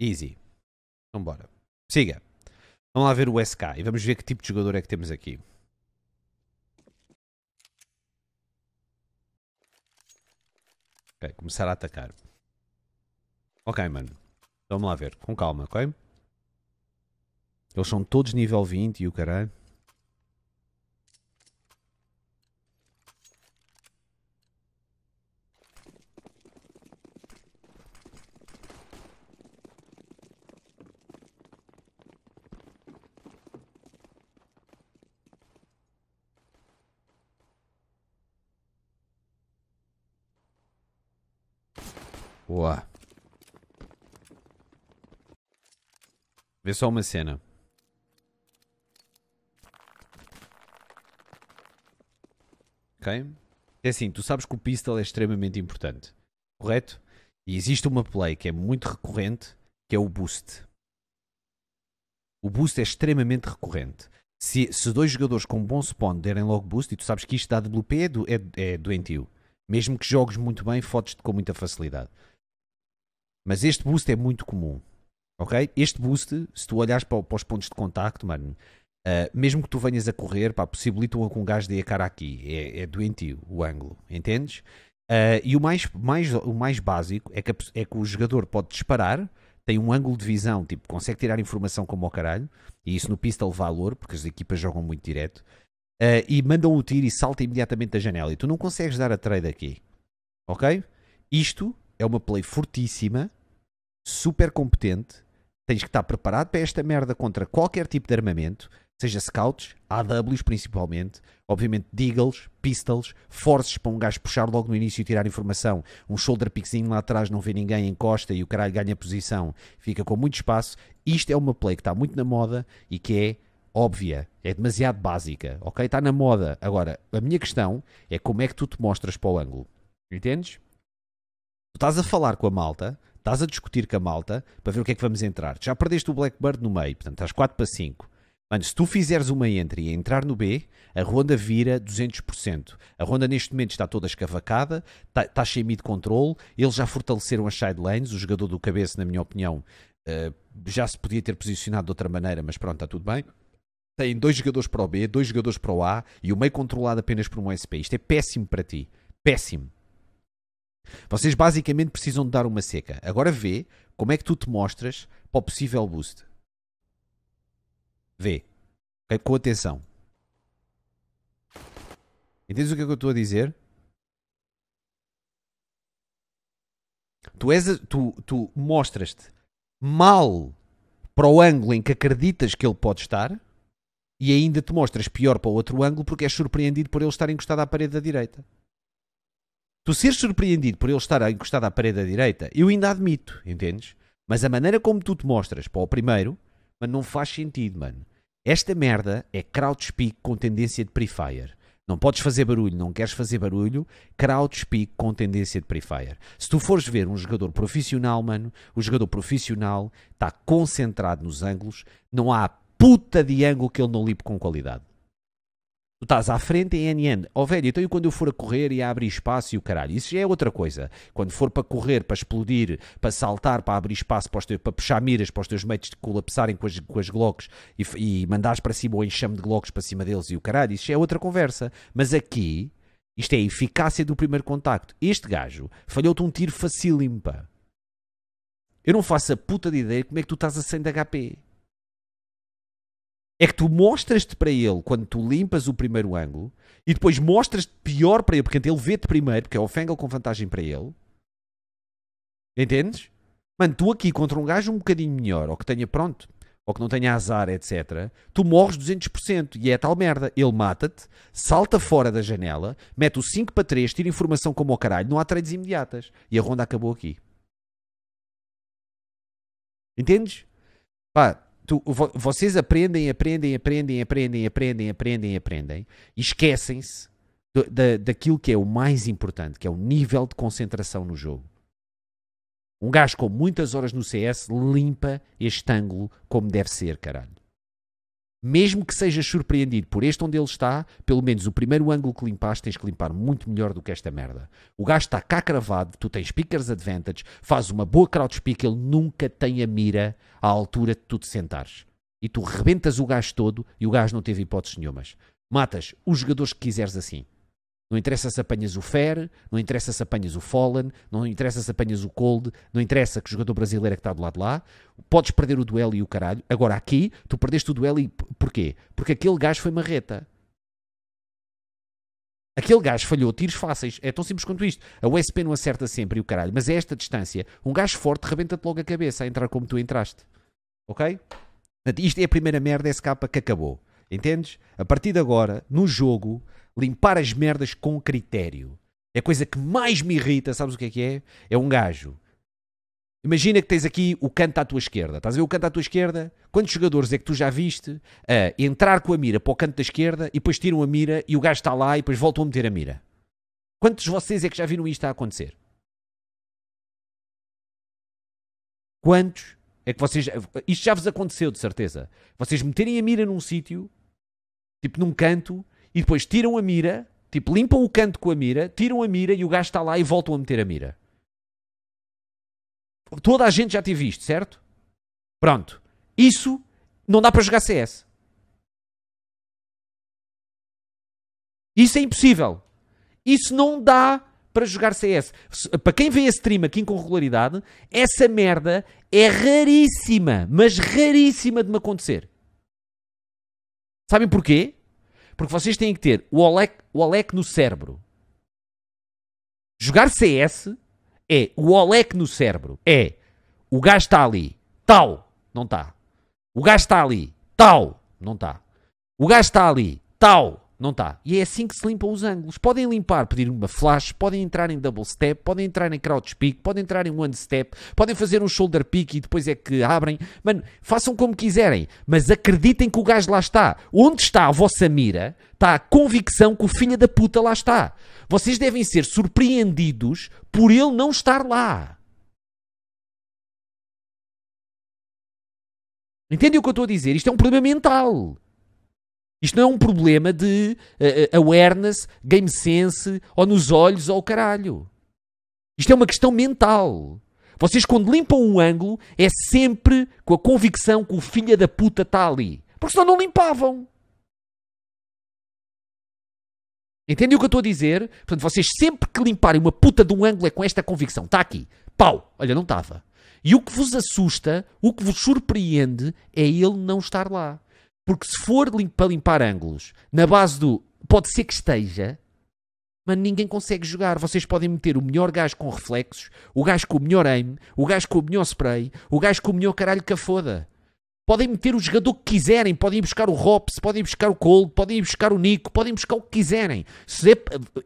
Easy. Então bora. Siga. Vamos lá ver o SK e vamos ver que tipo de jogador é que temos aqui. Ok, começar a atacar. Ok, mano. Então vamos lá ver, com calma, ok? Eles são todos nível 20 e o caralho. Boa. Vê só uma cena. Ok? É assim, tu sabes que o pistol é extremamente importante, correto? E existe uma play que é muito recorrente, que é o boost. O boost é extremamente recorrente. Se, se dois jogadores com um bom spawn derem logo boost, e tu sabes que isto dá WP é, do, é, é doentio. Mesmo que jogues muito bem, fotos te com muita facilidade. Mas este boost é muito comum. Ok? Este boost, se tu olhares para, para os pontos de contacto, mano, uh, mesmo que tu venhas a correr, pá, possibilitam a que um gajo dê a cara aqui. É, é doentio o ângulo, entendes? Uh, e o mais, mais, o mais básico é que, a, é que o jogador pode disparar, tem um ângulo de visão, tipo, consegue tirar informação como ao caralho, e isso no pistol valor, porque as equipas jogam muito direto, uh, e mandam o tiro e salta imediatamente da janela. E tu não consegues dar a trade aqui. Ok? Isto é uma play fortíssima super competente, tens que estar preparado para esta merda contra qualquer tipo de armamento, seja scouts, AWs principalmente, obviamente deagles, pistols, forces para um gajo puxar logo no início e tirar informação, um shoulder pickzinho lá atrás não vê ninguém, encosta e o caralho ganha posição, fica com muito espaço. Isto é uma play que está muito na moda e que é óbvia, é demasiado básica, ok? Está na moda. Agora, a minha questão é como é que tu te mostras para o ângulo, entendes? Tu estás a falar com a malta, estás a discutir com a malta para ver o que é que vamos entrar. Já perdeste o Blackbird no meio, portanto estás 4 para 5. Mano, se tu fizeres uma entre e entrar no B, a ronda vira 200%. A ronda neste momento está toda escavacada, está, está cheia de controle, eles já fortaleceram as sidelines, o jogador do cabeça, na minha opinião, uh, já se podia ter posicionado de outra maneira, mas pronto, está tudo bem. Tem dois jogadores para o B, dois jogadores para o A e o meio controlado apenas por um SP. Isto é péssimo para ti. Péssimo. Vocês basicamente precisam de dar uma seca. Agora vê como é que tu te mostras para o possível boost. Vê. Com atenção. Entendes o que é que eu estou a dizer? Tu, és, tu, tu mostras-te mal para o ângulo em que acreditas que ele pode estar e ainda te mostras pior para o outro ângulo porque és surpreendido por ele estar encostado à parede da direita. Tu seres surpreendido por ele estar encostado à parede à direita, eu ainda admito, entendes? Mas a maneira como tu te mostras para o primeiro, mano, não faz sentido, mano. Esta merda é Crowdspeak com tendência de prefire. Não podes fazer barulho, não queres fazer barulho, Crowdspeak com tendência de prefire. Se tu fores ver um jogador profissional, mano, o jogador profissional está concentrado nos ângulos, não há puta de ângulo que ele não lipe com qualidade. Tu estás à frente em NN. Ó oh, velho, então e quando eu for a correr e a abrir espaço e o caralho? Isso já é outra coisa. Quando for para correr, para explodir, para saltar, para abrir espaço, para, teus, para puxar miras, para os teus mates colapsarem com as, com as Glocks e, e mandares para cima ou enxame de Glocks para cima deles e o caralho, isso já é outra conversa. Mas aqui, isto é a eficácia do primeiro contacto. Este gajo falhou-te um tiro facílimo, Eu não faço a puta de ideia como é que tu estás a 100 de HP é que tu mostras-te para ele quando tu limpas o primeiro ângulo e depois mostras-te pior para ele, porque então ele vê-te primeiro, porque é o fengel com vantagem para ele. Entendes? Mano, tu aqui contra um gajo um bocadinho melhor, ou que tenha pronto, ou que não tenha azar, etc. Tu morres 200% e é tal merda. Ele mata-te, salta fora da janela, mete o 5 para 3, tira informação como ao caralho, não há trades imediatas. E a ronda acabou aqui. Entendes? Pá, tu, vo, vocês aprendem, aprendem, aprendem, aprendem, aprendem, aprendem, aprendem e esquecem-se da, daquilo que é o mais importante, que é o nível de concentração no jogo. Um gajo com muitas horas no CS limpa este ângulo como deve ser, caralho mesmo que sejas surpreendido por este onde ele está, pelo menos o primeiro ângulo que limpaste tens que limpar muito melhor do que esta merda. O gajo está cá cravado, tu tens pickers advantage, faz uma boa crowd pick, ele nunca tem a mira à altura de tu te sentares. E tu rebentas o gajo todo e o gajo não teve hipóteses nenhumas. Matas os jogadores que quiseres assim. Não interessa se apanhas o Fer, não interessa se apanhas o Fallen, não interessa se apanhas o Cold, não interessa que jogador brasileiro é que está do lado lá. Podes perder o duelo e o caralho. Agora aqui, tu perdeste o duelo e porquê? Porque aquele gajo foi marreta. Aquele gajo falhou tiros fáceis. É tão simples quanto isto. A USP não acerta sempre e o caralho. Mas é esta distância. Um gajo forte rebenta-te logo a cabeça a entrar como tu entraste. Ok? Isto é a primeira merda é SK que acabou. Entendes? A partir de agora, no jogo, limpar as merdas com critério. É a coisa que mais me irrita, sabes o que é que é? É um gajo. Imagina que tens aqui o canto à tua esquerda. Estás a ver o canto à tua esquerda? Quantos jogadores é que tu já viste a entrar com a mira para o canto da esquerda e depois tiram a mira e o gajo está lá e depois voltam a meter a mira? Quantos de vocês é que já viram isto a acontecer? Quantos é que vocês. Isto já vos aconteceu, de certeza. Vocês meterem a mira num sítio, tipo num canto, e depois tiram a mira, tipo, limpam o canto com a mira, tiram a mira e o gajo está lá e voltam a meter a mira. Toda a gente já teve isto, certo? Pronto. Isso não dá para jogar CS. Isso é impossível. Isso não dá para jogar CS. Para quem vê esse stream aqui com regularidade, essa merda é raríssima, mas raríssima de me acontecer. Sabem porquê? Porque vocês têm que ter o Olec, o no cérebro. Jogar CS é o Olec no cérebro. É o gajo está ali, tal, não está. O gajo está ali, tal, não está. O gajo está ali, tal, não está. E é assim que se limpam os ângulos. Podem limpar, pedir uma flash, podem entrar em double step, podem entrar em crouch peak, podem entrar em one step, podem fazer um shoulder peak e depois é que abrem. Mano, façam como quiserem, mas acreditem que o gajo lá está. Onde está a vossa mira, está a convicção que o filho da puta lá está. Vocês devem ser surpreendidos por ele não estar lá. Entendem o que eu estou a dizer? Isto é um problema mental. Isto não é um problema de uh, awareness, game sense, ou nos olhos, ou o caralho. Isto é uma questão mental. Vocês, quando limpam um ângulo, é sempre com a convicção que o filho da puta está ali. Porque senão não limpavam. Entendem o que eu estou a dizer? Portanto, vocês sempre que limparem uma puta de um ângulo é com esta convicção. Está aqui. Pau! Olha, não estava. E o que vos assusta, o que vos surpreende, é ele não estar lá. Porque se for lim para limpar ângulos, na base do pode ser que esteja, mas ninguém consegue jogar. Vocês podem meter o melhor gajo com reflexos, o gajo com o melhor aim, o gajo com o melhor spray, o gajo com o melhor caralho que a foda. Podem meter o jogador que quiserem, podem ir buscar o Hops, podem ir buscar o Cole, podem ir buscar o Nico, podem buscar o que quiserem.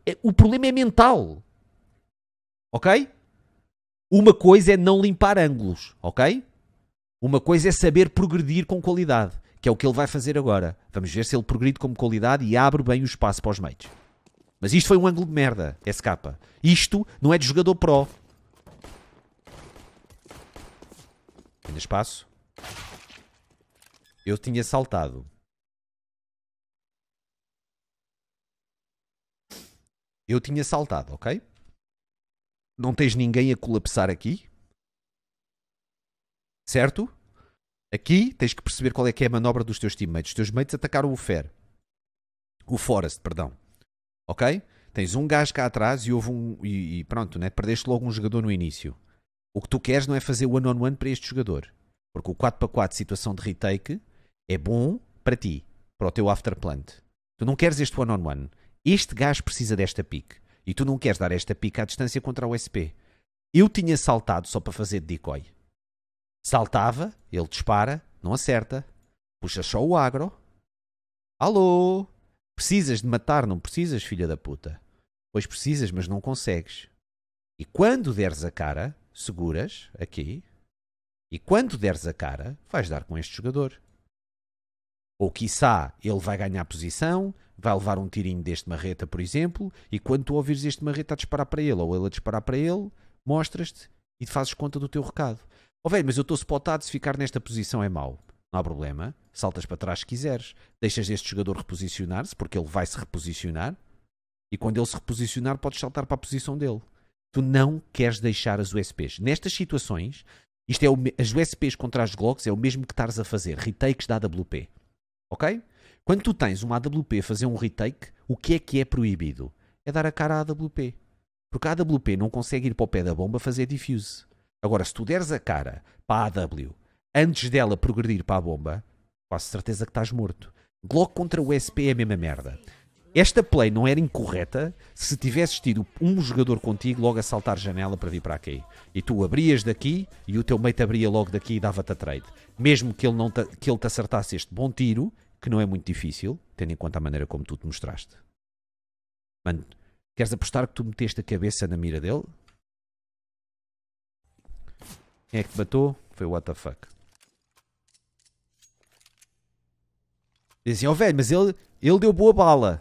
É, é, o problema é mental. Ok? Uma coisa é não limpar ângulos, ok? Uma coisa é saber progredir com qualidade que é o que ele vai fazer agora. Vamos ver se ele progride como qualidade e abre bem o espaço para os mates. Mas isto foi um ângulo de merda, SK. Isto não é de jogador pro. Ainda espaço. Eu tinha saltado. Eu tinha saltado, ok? Não tens ninguém a colapsar aqui? Certo? Aqui tens que perceber qual é que é a manobra dos teus teammates. Os teus mates atacaram o Fer. O Forest, perdão. Ok? Tens um gajo cá atrás e houve um. E, e pronto, né? perdeste logo um jogador no início. O que tu queres não é fazer o one on one para este jogador. Porque o 4x4 situação de retake é bom para ti, para o teu afterplant. Tu não queres este one on one. Este gajo precisa desta pick E tu não queres dar esta pick à distância contra o SP. Eu tinha saltado só para fazer de decoy. Saltava, ele dispara, não acerta. Puxa só o agro. Alô? Precisas de matar, não precisas, filha da puta? Pois precisas, mas não consegues. E quando deres a cara, seguras, aqui. E quando deres a cara, vais dar com este jogador. Ou quiçá ele vai ganhar posição, vai levar um tirinho deste marreta, por exemplo, e quando tu ouvires este marreta a disparar para ele ou ele a disparar para ele, mostras-te e fazes conta do teu recado oh, velho, mas eu estou spotado, se ficar nesta posição é mau. Não há problema. Saltas para trás se quiseres. Deixas este jogador reposicionar-se, porque ele vai se reposicionar. E quando ele se reposicionar, podes saltar para a posição dele. Tu não queres deixar as USPs. Nestas situações, isto é o, as USPs contra as Glocks é o mesmo que estás a fazer retakes da AWP. Ok? Quando tu tens uma AWP a fazer um retake, o que é que é proibido? É dar a cara à AWP. Porque a AWP não consegue ir para o pé da bomba fazer diffuse. Agora, se tu deres a cara para a AW antes dela progredir para a bomba, quase certeza que estás morto. Glock contra o SP é a mesma merda. Esta play não era incorreta se tivesses tido um jogador contigo logo a saltar janela para vir para aqui. E tu abrias daqui e o teu mate abria logo daqui e dava-te a trade. Mesmo que ele, não te, que ele te acertasse este bom tiro, que não é muito difícil, tendo em conta a maneira como tu te mostraste. Mano, queres apostar que tu meteste a cabeça na mira dele? Quem é que te matou? Foi o WTF. Dizem, assim, oh velho, mas ele, ele deu boa bala.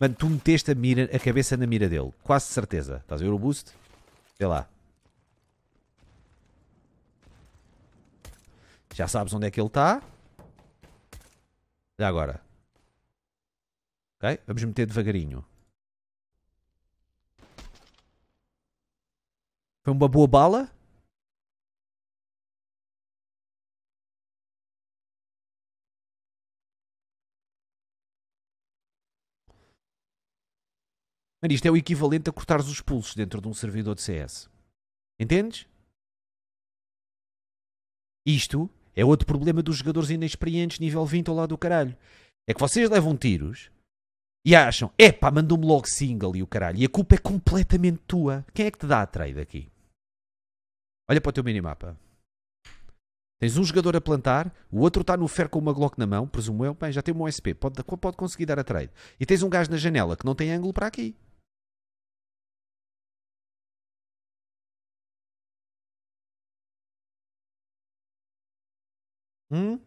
Mano, tu meteste a, mira, a cabeça na mira dele. Quase certeza. Estás a ver o boost? Vê lá. Já sabes onde é que ele está. Já agora. Ok? Vamos meter devagarinho. Foi uma boa bala. Mano, isto é o equivalente a cortares os pulsos dentro de um servidor de CS. Entendes? Isto é outro problema dos jogadores inexperientes, nível 20 ao lado do caralho. É que vocês levam tiros e acham, epá, mandou-me logo single e o caralho. E a culpa é completamente tua. Quem é que te dá a trade aqui? Olha para o teu minimapa. Tens um jogador a plantar, o outro está no ferro com uma Glock na mão, presumo eu, bem, já tem um SP, pode, pode conseguir dar a trade. E tens um gajo na janela que não tem ângulo para aqui. Hum?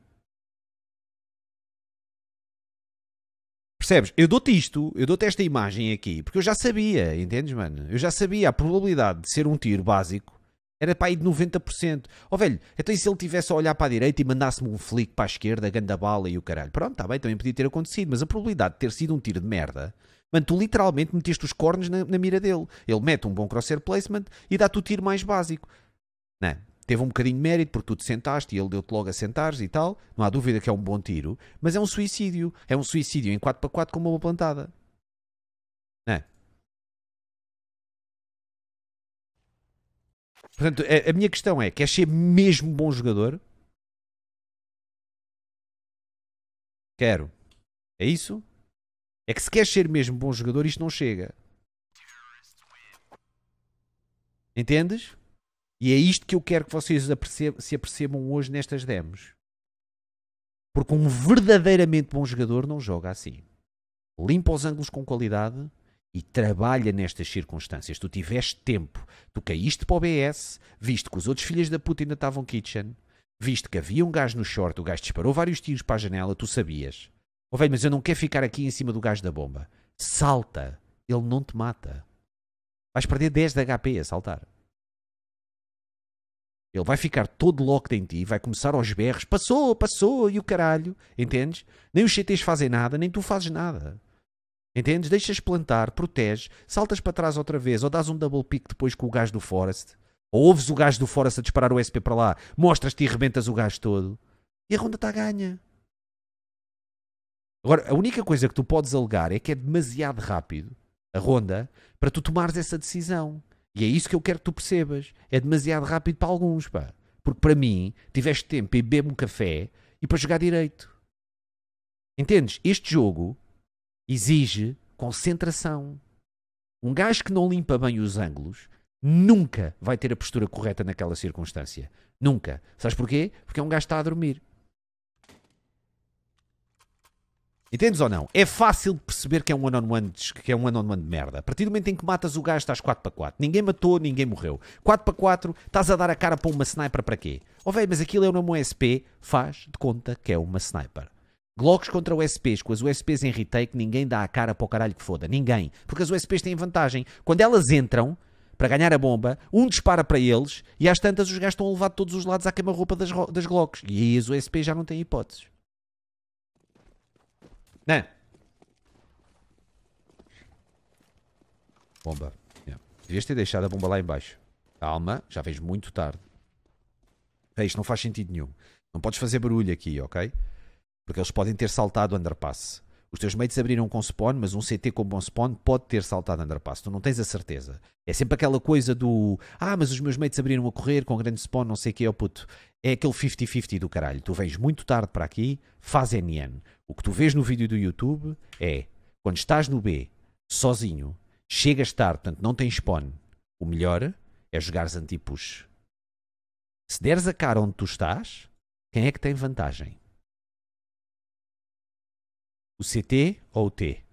Percebes? Eu dou-te isto, eu dou-te esta imagem aqui, porque eu já sabia, entendes, mano? Eu já sabia a probabilidade de ser um tiro básico era para aí de 90%. Ó oh, velho, então e se ele tivesse a olhar para a direita e mandasse-me um flick para a esquerda, ganda bala e o caralho? Pronto, está bem, também podia ter acontecido, mas a probabilidade de ter sido um tiro de merda. Mano, tu literalmente meteste os cornos na, na mira dele. Ele mete um bom crosser placement e dá-te o tiro mais básico. Não, é? teve um bocadinho de mérito porque tu te sentaste e ele deu-te logo a sentares e tal. Não há dúvida que é um bom tiro, mas é um suicídio. É um suicídio em 4x4 com uma boa plantada. É. Portanto, a, a minha questão é: queres ser mesmo bom jogador? Quero. É isso? É que se queres ser mesmo bom jogador, isto não chega. Entendes? E é isto que eu quero que vocês se apercebam hoje nestas demos. Porque um verdadeiramente bom jogador não joga assim. Limpa os ângulos com qualidade e trabalha nestas circunstâncias. Tu tiveste tempo, tu caíste para o BS, viste que os outros filhos da puta ainda estavam kitchen, viste que havia um gajo no short, o gajo disparou vários tiros para a janela, tu sabias. Oh, velho, mas eu não quero ficar aqui em cima do gajo da bomba. Salta, ele não te mata. Vais perder 10 de HP a saltar. Ele vai ficar todo locked em ti, vai começar aos berros, passou, passou, e o caralho, entendes? Nem os CTs fazem nada, nem tu fazes nada. Entendes? Deixas plantar, proteges, saltas para trás outra vez, ou dás um double pick depois com o gajo do Forest, ou ouves o gajo do Forest a disparar o SP para lá, mostras-te e rebentas o gajo todo, e a ronda está ganha. Agora, a única coisa que tu podes alegar é que é demasiado rápido a ronda para tu tomares essa decisão. E é isso que eu quero que tu percebas. É demasiado rápido para alguns, pá. Porque para mim, tiveste tempo e bebo um café e para jogar direito. Entendes? Este jogo exige concentração. Um gajo que não limpa bem os ângulos nunca vai ter a postura correta naquela circunstância. Nunca. Sabes porquê? Porque é um gajo que está a dormir. Entendes ou não? É fácil perceber que é um one-on-one que é um one -on -one de merda. A partir do momento em que matas o gajo, estás 4x4. Ninguém matou, ninguém morreu. 4x4, estás a dar a cara para uma sniper para quê? Oh velho, mas aquilo é uma USP, faz de conta que é uma sniper. Glocks contra USPs, com as USPs em retake, ninguém dá a cara para o caralho que foda. Ninguém. Porque as USPs têm vantagem. Quando elas entram, para ganhar a bomba, um dispara para eles e às tantas os gajos estão a levar de todos os lados à queima-roupa das, das Glocks. E aí as USPs já não têm hipóteses. Né? Bomba. Yeah. Devias ter deixado a bomba lá embaixo. Calma, já fez muito tarde. É, isto não faz sentido nenhum. Não podes fazer barulho aqui, ok? Porque eles podem ter saltado underpass. Os teus mates abriram com spawn, mas um CT com bom spawn pode ter saltado underpass. Tu não tens a certeza. É sempre aquela coisa do Ah, mas os meus mates abriram a correr com grande spawn, não sei o que, ó o oh, puto. É aquele 50-50 do caralho. Tu vens muito tarde para aqui, faz NN. O que tu vês no vídeo do YouTube é quando estás no B, sozinho, chegas tarde, portanto não tens spawn. O melhor é jogares anti-push. Se deres a cara onde tu estás, quem é que tem vantagem? O CT ou o T?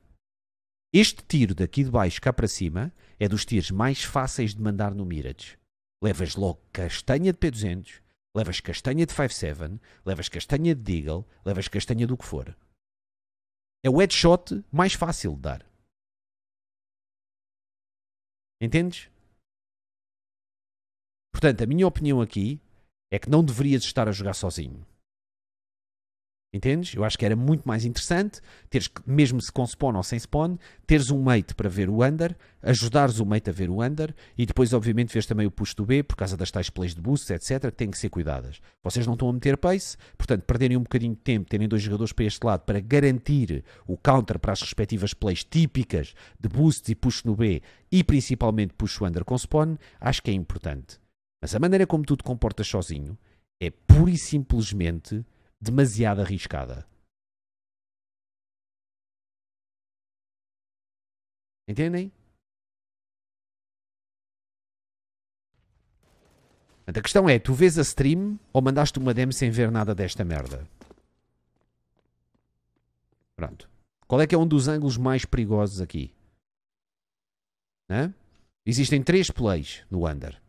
Este tiro daqui de baixo cá para cima é dos tiros mais fáceis de mandar no Mirage. Levas logo castanha de P200, levas castanha de 5.7, levas castanha de Deagle, levas castanha do que for é o headshot mais fácil de dar. Entendes? Portanto, a minha opinião aqui é que não deverias estar a jogar sozinho. Entendes? Eu acho que era muito mais interessante teres, mesmo se com spawn ou sem spawn, teres um mate para ver o under, ajudares o mate a ver o under e depois, obviamente, vês também o push do B por causa das tais plays de boost, etc., que têm que ser cuidadas. Vocês não estão a meter pace, portanto, perderem um bocadinho de tempo, terem dois jogadores para este lado para garantir o counter para as respectivas plays típicas de boost e push no B e principalmente push under com spawn, acho que é importante. Mas a maneira como tu te comportas sozinho é pura e simplesmente demasiado arriscada. Entendem? a questão é, tu vês a stream ou mandaste uma dem sem ver nada desta merda? Pronto. Qual é que é um dos ângulos mais perigosos aqui? Existem três plays no under.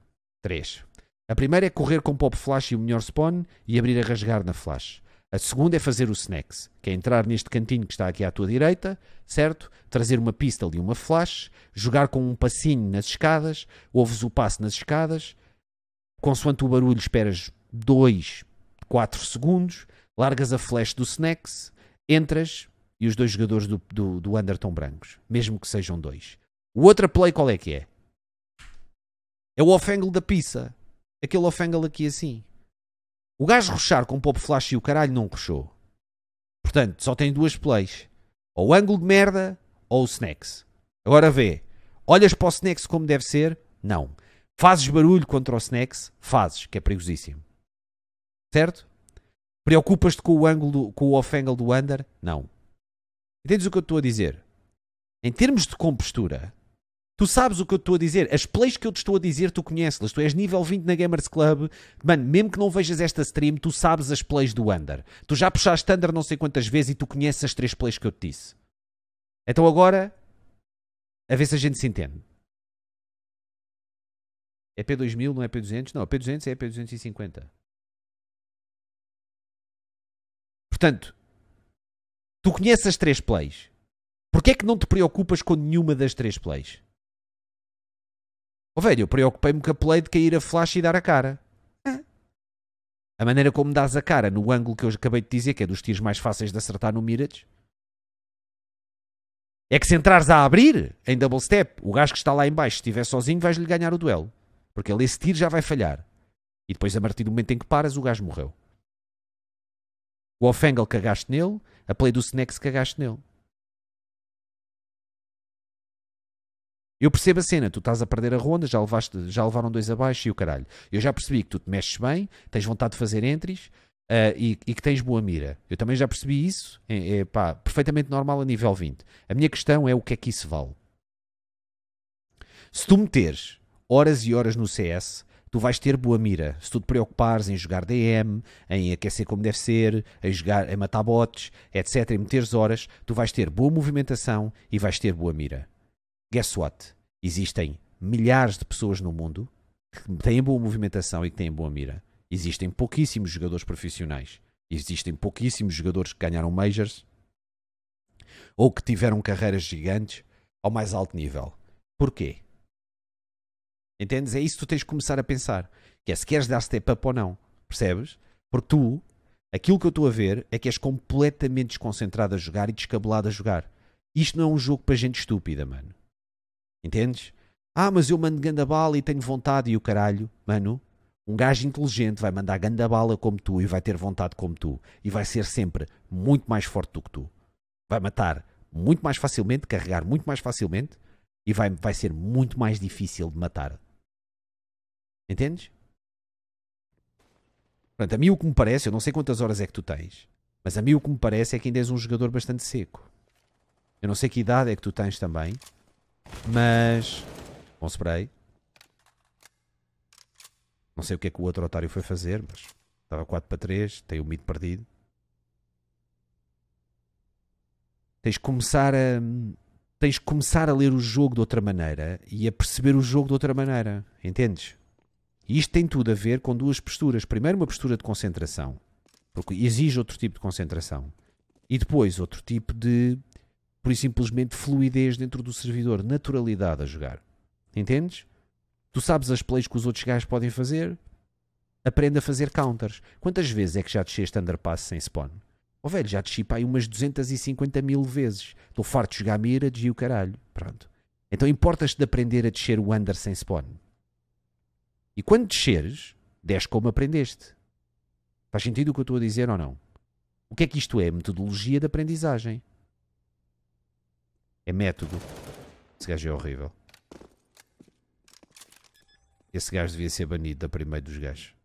Três. A primeira é correr com pop flash e o melhor spawn e abrir a rasgar na flash. A segunda é fazer o Snex, que é entrar neste cantinho que está aqui à tua direita, certo? Trazer uma pista e uma flash, jogar com um passinho nas escadas, ouves o passo nas escadas, consoante o barulho esperas 2, 4 segundos, largas a flash do Snex, entras e os dois jogadores do, do, do under estão brancos, mesmo que sejam dois. O outro play qual é que é? É o off-angle da pizza aquele off angle aqui assim. O gajo rochar com o pop flash e o caralho não rochou. Portanto, só tem duas plays. Ou o ângulo de merda ou o snacks. Agora vê. Olhas para o snacks como deve ser? Não. Fazes barulho contra o snacks? Fazes, que é perigosíssimo. Certo? Preocupas-te com o ângulo, com o off-angle do under? Não. Entendes o que eu estou a dizer? Em termos de compostura, Tu sabes o que eu estou a dizer. As plays que eu te estou a dizer, tu conheces-las. Tu és nível 20 na Gamers Club. Mano, mesmo que não vejas esta stream, tu sabes as plays do Under. Tu já puxaste Under não sei quantas vezes e tu conheces as três plays que eu te disse. Então agora, a ver se a gente se entende. É P2000, não é P200? Não, é P200 é P250. Portanto, tu conheces as três plays. Porquê é que não te preocupas com nenhuma das três plays? Oh, velho, eu preocupei-me com a play de cair a flash e dar a cara. É. A maneira como dás a cara no ângulo que eu acabei de dizer, que é dos tiros mais fáceis de acertar no Mirage, é que se entrares a abrir em double step, o gajo que está lá embaixo, se estiver sozinho, vais-lhe ganhar o duelo. Porque ele esse tiro já vai falhar. E depois, a partir do momento em que paras, o gajo morreu. O off-angle cagaste nele, a play do senex cagaste nele. Eu percebo a cena, tu estás a perder a ronda, já, levaste, já levaram dois abaixo e o caralho. Eu já percebi que tu te mexes bem, tens vontade de fazer entries uh, e, e, que tens boa mira. Eu também já percebi isso, é, é pá, perfeitamente normal a nível 20. A minha questão é o que é que isso vale. Se tu meteres horas e horas no CS, tu vais ter boa mira. Se tu te preocupares em jogar DM, em aquecer como deve ser, em, jogar, em matar bots, etc., e meteres horas, tu vais ter boa movimentação e vais ter boa mira guess what? Existem milhares de pessoas no mundo que têm boa movimentação e que têm boa mira. Existem pouquíssimos jogadores profissionais. Existem pouquíssimos jogadores que ganharam majors ou que tiveram carreiras gigantes ao mais alto nível. Porquê? Entendes? É isso que tu tens de começar a pensar. Que é se queres dar step up ou não. Percebes? Porque tu, aquilo que eu estou a ver é que és completamente desconcentrado a jogar e descabelado a jogar. Isto não é um jogo para gente estúpida, mano. Entendes? Ah, mas eu mando ganda bala e tenho vontade e o caralho. Mano, um gajo inteligente vai mandar ganda bala como tu e vai ter vontade como tu. E vai ser sempre muito mais forte do que tu. Vai matar muito mais facilmente, carregar muito mais facilmente e vai, vai ser muito mais difícil de matar. Entendes? pronto a mim o que me parece, eu não sei quantas horas é que tu tens, mas a mim o que me parece é que ainda és um jogador bastante seco. Eu não sei que idade é que tu tens também, mas. Bom spray. Não sei o que é que o outro otário foi fazer, mas estava 4 para 3, tem o mid perdido. Tens de começar a. Tens começar a ler o jogo de outra maneira e a perceber o jogo de outra maneira. Entendes? E isto tem tudo a ver com duas posturas. Primeiro, uma postura de concentração, porque exige outro tipo de concentração. E depois, outro tipo de por simplesmente fluidez dentro do servidor, naturalidade a jogar. Entendes? Tu sabes as plays que os outros gajos podem fazer, aprende a fazer counters. Quantas vezes é que já desceste underpass sem spawn? Oh velho, já desci para aí umas 250 mil vezes. Estou farto de jogar mira, e o caralho. Pronto. Então importas-te de aprender a descer o under sem spawn. E quando desceres, desce como aprendeste. Faz sentido o que eu estou a dizer ou não? O que é que isto é? Metodologia de aprendizagem. É método. Esse gajo é horrível. Esse gajo devia ser banido da primeira dos gajos.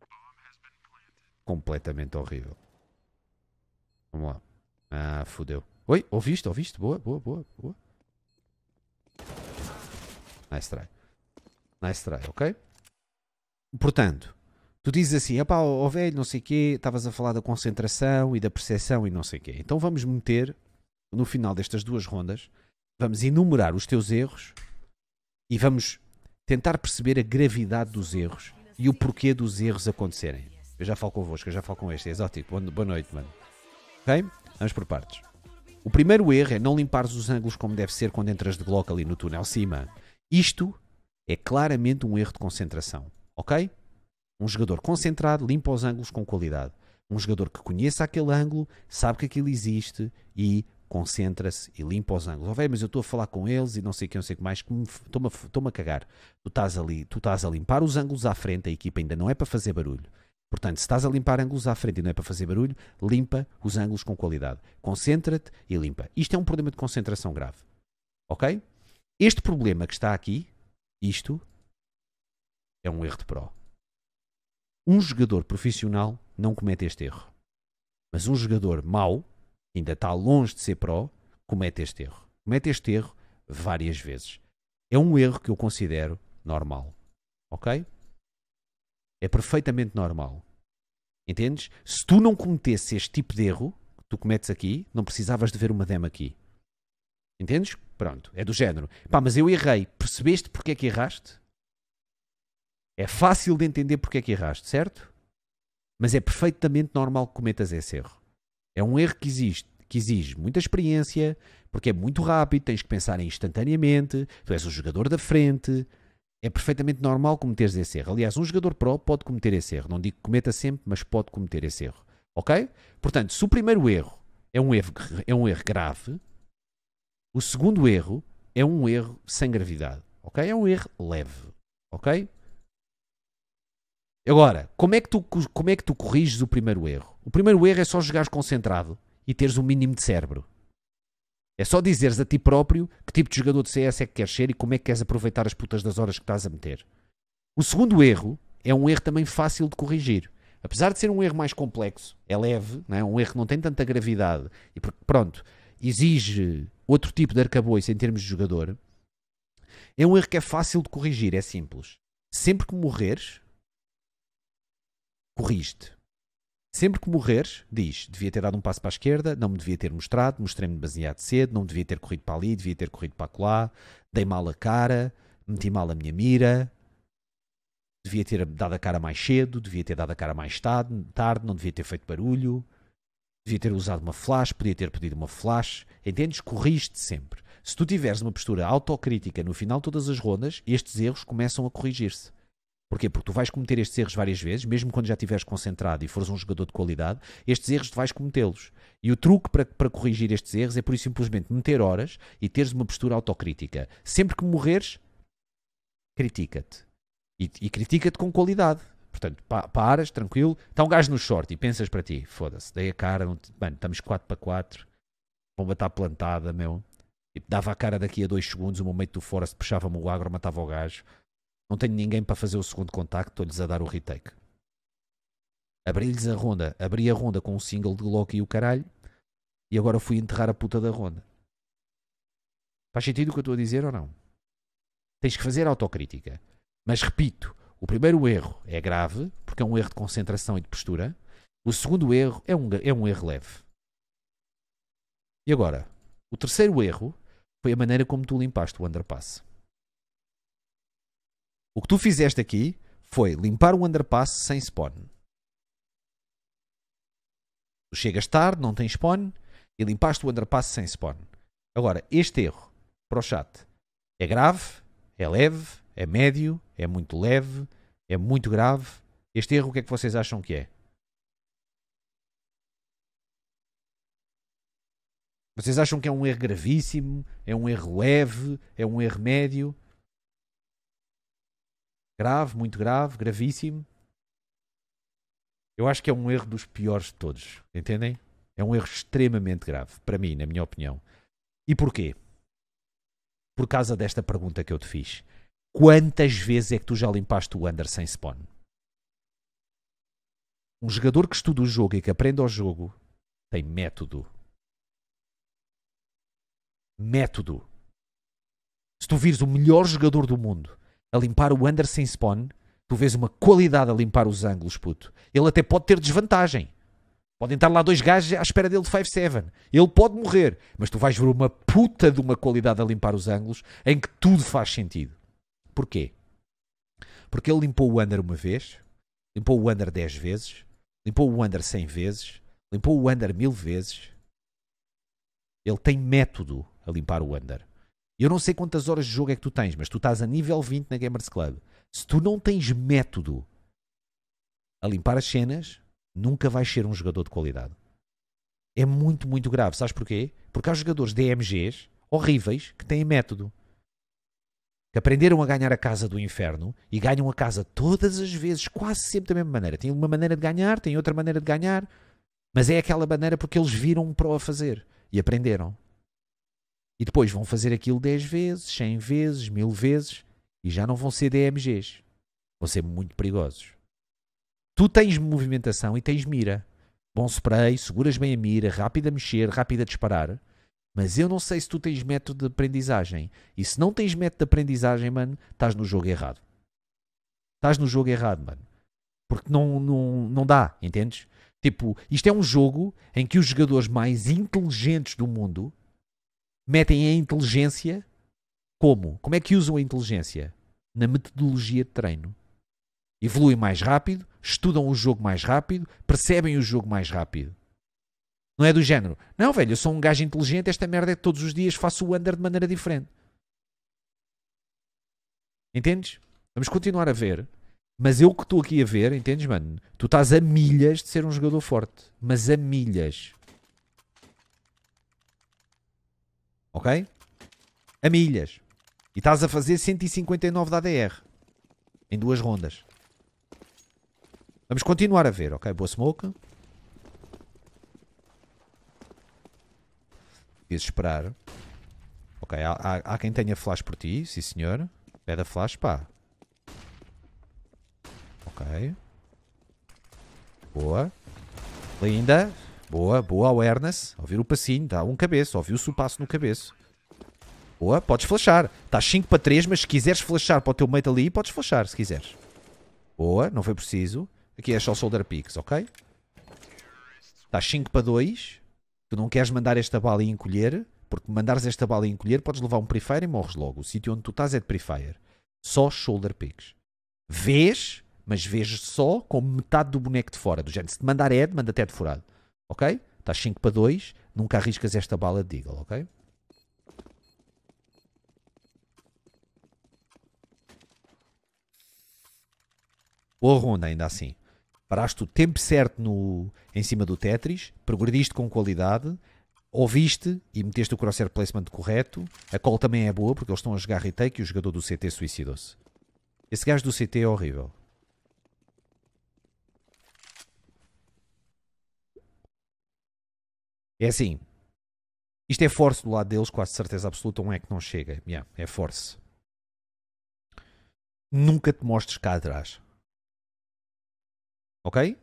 Completamente horrível. Vamos lá. Ah, fodeu. Oi, ouviste, ouviste. Boa, boa, boa, boa. Nice try. Nice try, ok? Portanto, tu dizes assim, opá, ó oh, velho, não sei o quê, estavas a falar da concentração e da percepção e não sei o quê. Então vamos meter, no final destas duas rondas, vamos enumerar os teus erros e vamos tentar perceber a gravidade dos erros e o porquê dos erros acontecerem. Eu já falo convosco, eu já falo com este, é exótico. Boa noite, mano. Ok? Vamos por partes. O primeiro erro é não limpares os ângulos como deve ser quando entras de Glock ali no túnel cima. Isto é claramente um erro de concentração, ok? Um jogador concentrado limpa os ângulos com qualidade. Um jogador que conheça aquele ângulo, sabe que aquilo existe e concentra-se e limpa os ângulos. Oh, velho, mas eu estou a falar com eles e não sei o que, não sei o que mais, estou-me estou a cagar. Tu estás, ali, tu estás a limpar os ângulos à frente, a equipa ainda não é para fazer barulho. Portanto, se estás a limpar ângulos à frente e não é para fazer barulho, limpa os ângulos com qualidade. Concentra-te e limpa. Isto é um problema de concentração grave. Ok? Este problema que está aqui, isto, é um erro de pró. Um jogador profissional não comete este erro. Mas um jogador mau ainda está longe de ser pró, comete este erro. Comete este erro várias vezes. É um erro que eu considero normal. Ok? É perfeitamente normal. Entendes? Se tu não cometesse este tipo de erro que tu cometes aqui, não precisavas de ver uma dema aqui. Entendes? Pronto, é do género. Pá, mas eu errei. Percebeste porque é que erraste? É fácil de entender porque é que erraste, certo? Mas é perfeitamente normal que cometas esse erro. É um erro que existe, que exige muita experiência, porque é muito rápido, tens que pensar instantaneamente, tu és o jogador da frente. É perfeitamente normal cometeres esse erro. Aliás, um jogador pro pode cometer esse erro. Não digo que cometa sempre, mas pode cometer esse erro. Ok? Portanto, se o primeiro erro é um erro, é um erro grave, o segundo erro é um erro sem gravidade. Ok? É um erro leve. Ok? Agora, como é, que tu, como é que tu corriges o primeiro erro? O primeiro erro é só jogares concentrado e teres um mínimo de cérebro. É só dizeres a ti próprio que tipo de jogador de CS é que queres ser e como é que queres aproveitar as putas das horas que estás a meter. O segundo erro é um erro também fácil de corrigir. Apesar de ser um erro mais complexo, é leve, não é? um erro que não tem tanta gravidade e pronto, exige outro tipo de arcabouço em termos de jogador. É um erro que é fácil de corrigir, é simples. Sempre que morreres, corriste Sempre que morreres, diz: devia ter dado um passo para a esquerda, não me devia ter mostrado, mostrei-me demasiado cedo, não devia ter corrido para ali, devia ter corrido para lá, dei mal a cara, meti mal a minha mira, devia ter dado a cara mais cedo, devia ter dado a cara mais tarde, não devia ter feito barulho, devia ter usado uma flash, podia ter pedido uma flash. Entendes? Corriste sempre. Se tu tiveres uma postura autocrítica no final de todas as rondas, estes erros começam a corrigir-se. Porquê? Porque tu vais cometer estes erros várias vezes, mesmo quando já estiveres concentrado e fores um jogador de qualidade, estes erros tu vais cometê-los. E o truque para, para corrigir estes erros é por isso simplesmente meter horas e teres uma postura autocrítica. Sempre que morreres, critica-te. E, e critica-te com qualidade. Portanto, pa, paras, tranquilo. Está um gajo no short e pensas para ti: foda-se, dei a cara, não te... mano, estamos 4 para 4, bomba está plantada, meu. e tipo, dava a cara daqui a 2 segundos, o momento do Forest puxava-me o agro, matava o gajo. Não tenho ninguém para fazer o segundo contacto, estou-lhes a dar o retake. Abri-lhes a ronda, abri a ronda com um single de Loki e o caralho, e agora fui enterrar a puta da ronda. Faz sentido o que eu estou a dizer ou não? Tens que fazer autocrítica. Mas repito, o primeiro erro é grave, porque é um erro de concentração e de postura. O segundo erro é um, é um erro leve. E agora, o terceiro erro foi a maneira como tu limpaste o underpass. O que tu fizeste aqui foi limpar o underpass sem spawn. Tu chegas tarde, não tens spawn e limpaste o underpass sem spawn. Agora, este erro para o chat é grave, é leve, é médio, é muito leve, é muito grave. Este erro, o que é que vocês acham que é? Vocês acham que é um erro gravíssimo? É um erro leve? É um erro médio? Grave, muito grave, gravíssimo. Eu acho que é um erro dos piores de todos, entendem? É um erro extremamente grave, para mim, na minha opinião. E porquê? Por causa desta pergunta que eu te fiz. Quantas vezes é que tu já limpaste o under sem spawn? Um jogador que estuda o jogo e que aprende ao jogo tem método. Método. Se tu vires o melhor jogador do mundo a limpar o Anderson Spawn, tu vês uma qualidade a limpar os ângulos, puto. Ele até pode ter desvantagem. Podem estar lá dois gajos à espera dele de 5-7. Ele pode morrer, mas tu vais ver uma puta de uma qualidade a limpar os ângulos em que tudo faz sentido. Porquê? Porque ele limpou o under uma vez, limpou o under 10 vezes, limpou o under 100 vezes, limpou o under mil vezes. Ele tem método a limpar o under. Eu não sei quantas horas de jogo é que tu tens, mas tu estás a nível 20 na Gamers Club. Se tu não tens método a limpar as cenas, nunca vais ser um jogador de qualidade. É muito, muito grave. Sabes porquê? Porque há jogadores DMGs horríveis que têm método. Que aprenderam a ganhar a casa do inferno e ganham a casa todas as vezes, quase sempre da mesma maneira. Tem uma maneira de ganhar, tem outra maneira de ganhar, mas é aquela maneira porque eles viram um pro a fazer e aprenderam. E depois vão fazer aquilo 10 vezes, 100 vezes, 1000 vezes e já não vão ser DMGs. Vão ser muito perigosos. Tu tens movimentação e tens mira. Bom spray, seguras bem a mira, rápida a mexer, rápida a disparar. Mas eu não sei se tu tens método de aprendizagem. E se não tens método de aprendizagem, mano, estás no jogo errado. Estás no jogo errado, mano. Porque não, não, não dá, entendes? Tipo, isto é um jogo em que os jogadores mais inteligentes do mundo metem a inteligência como? Como é que usam a inteligência? Na metodologia de treino. Evoluem mais rápido, estudam o jogo mais rápido, percebem o jogo mais rápido. Não é do género, não, velho, eu sou um gajo inteligente, esta merda é que todos os dias faço o under de maneira diferente. Entendes? Vamos continuar a ver. Mas eu que estou aqui a ver, entendes, mano? Tu estás a milhas de ser um jogador forte. Mas a milhas. ok? A milhas. E estás a fazer 159 de ADR em duas rondas. Vamos continuar a ver, ok? Boa smoke. Devias esperar. Ok, há, há, há, quem tenha flash por ti, sim senhor. Pede a flash, pá. Ok. Boa. Linda. Boa, boa awareness. Ouvir o passinho, dá um cabeço. Ouviu o passo no cabeço. Boa, podes flashar. Estás 5 para 3, mas se quiseres flashar para o teu mate ali, podes flashar, se quiseres. Boa, não foi preciso. Aqui é só shoulder picks, ok? Estás 5 para 2. Tu não queres mandar esta bala e encolher, porque mandares esta bala e encolher, podes levar um prefire e morres logo. O sítio onde tu estás é de prefire. Só shoulder picks. Vês, mas vês só com metade do boneco de fora. Do género, se te mandar Ed manda até de furado ok? Estás 5 para 2, nunca arriscas esta bala de Deagle, ok? Boa ronda ainda assim. Paraste o tempo certo no, em cima do Tetris, progrediste com qualidade, ouviste e meteste o crosshair placement correto. A call também é boa porque eles estão a jogar retake e o jogador do CT suicidou-se. Esse gajo do CT é horrível. É assim. Isto é force do lado deles, quase certeza absoluta. Um é que não chega. Yeah, é force. Nunca te mostres cá atrás. Ok?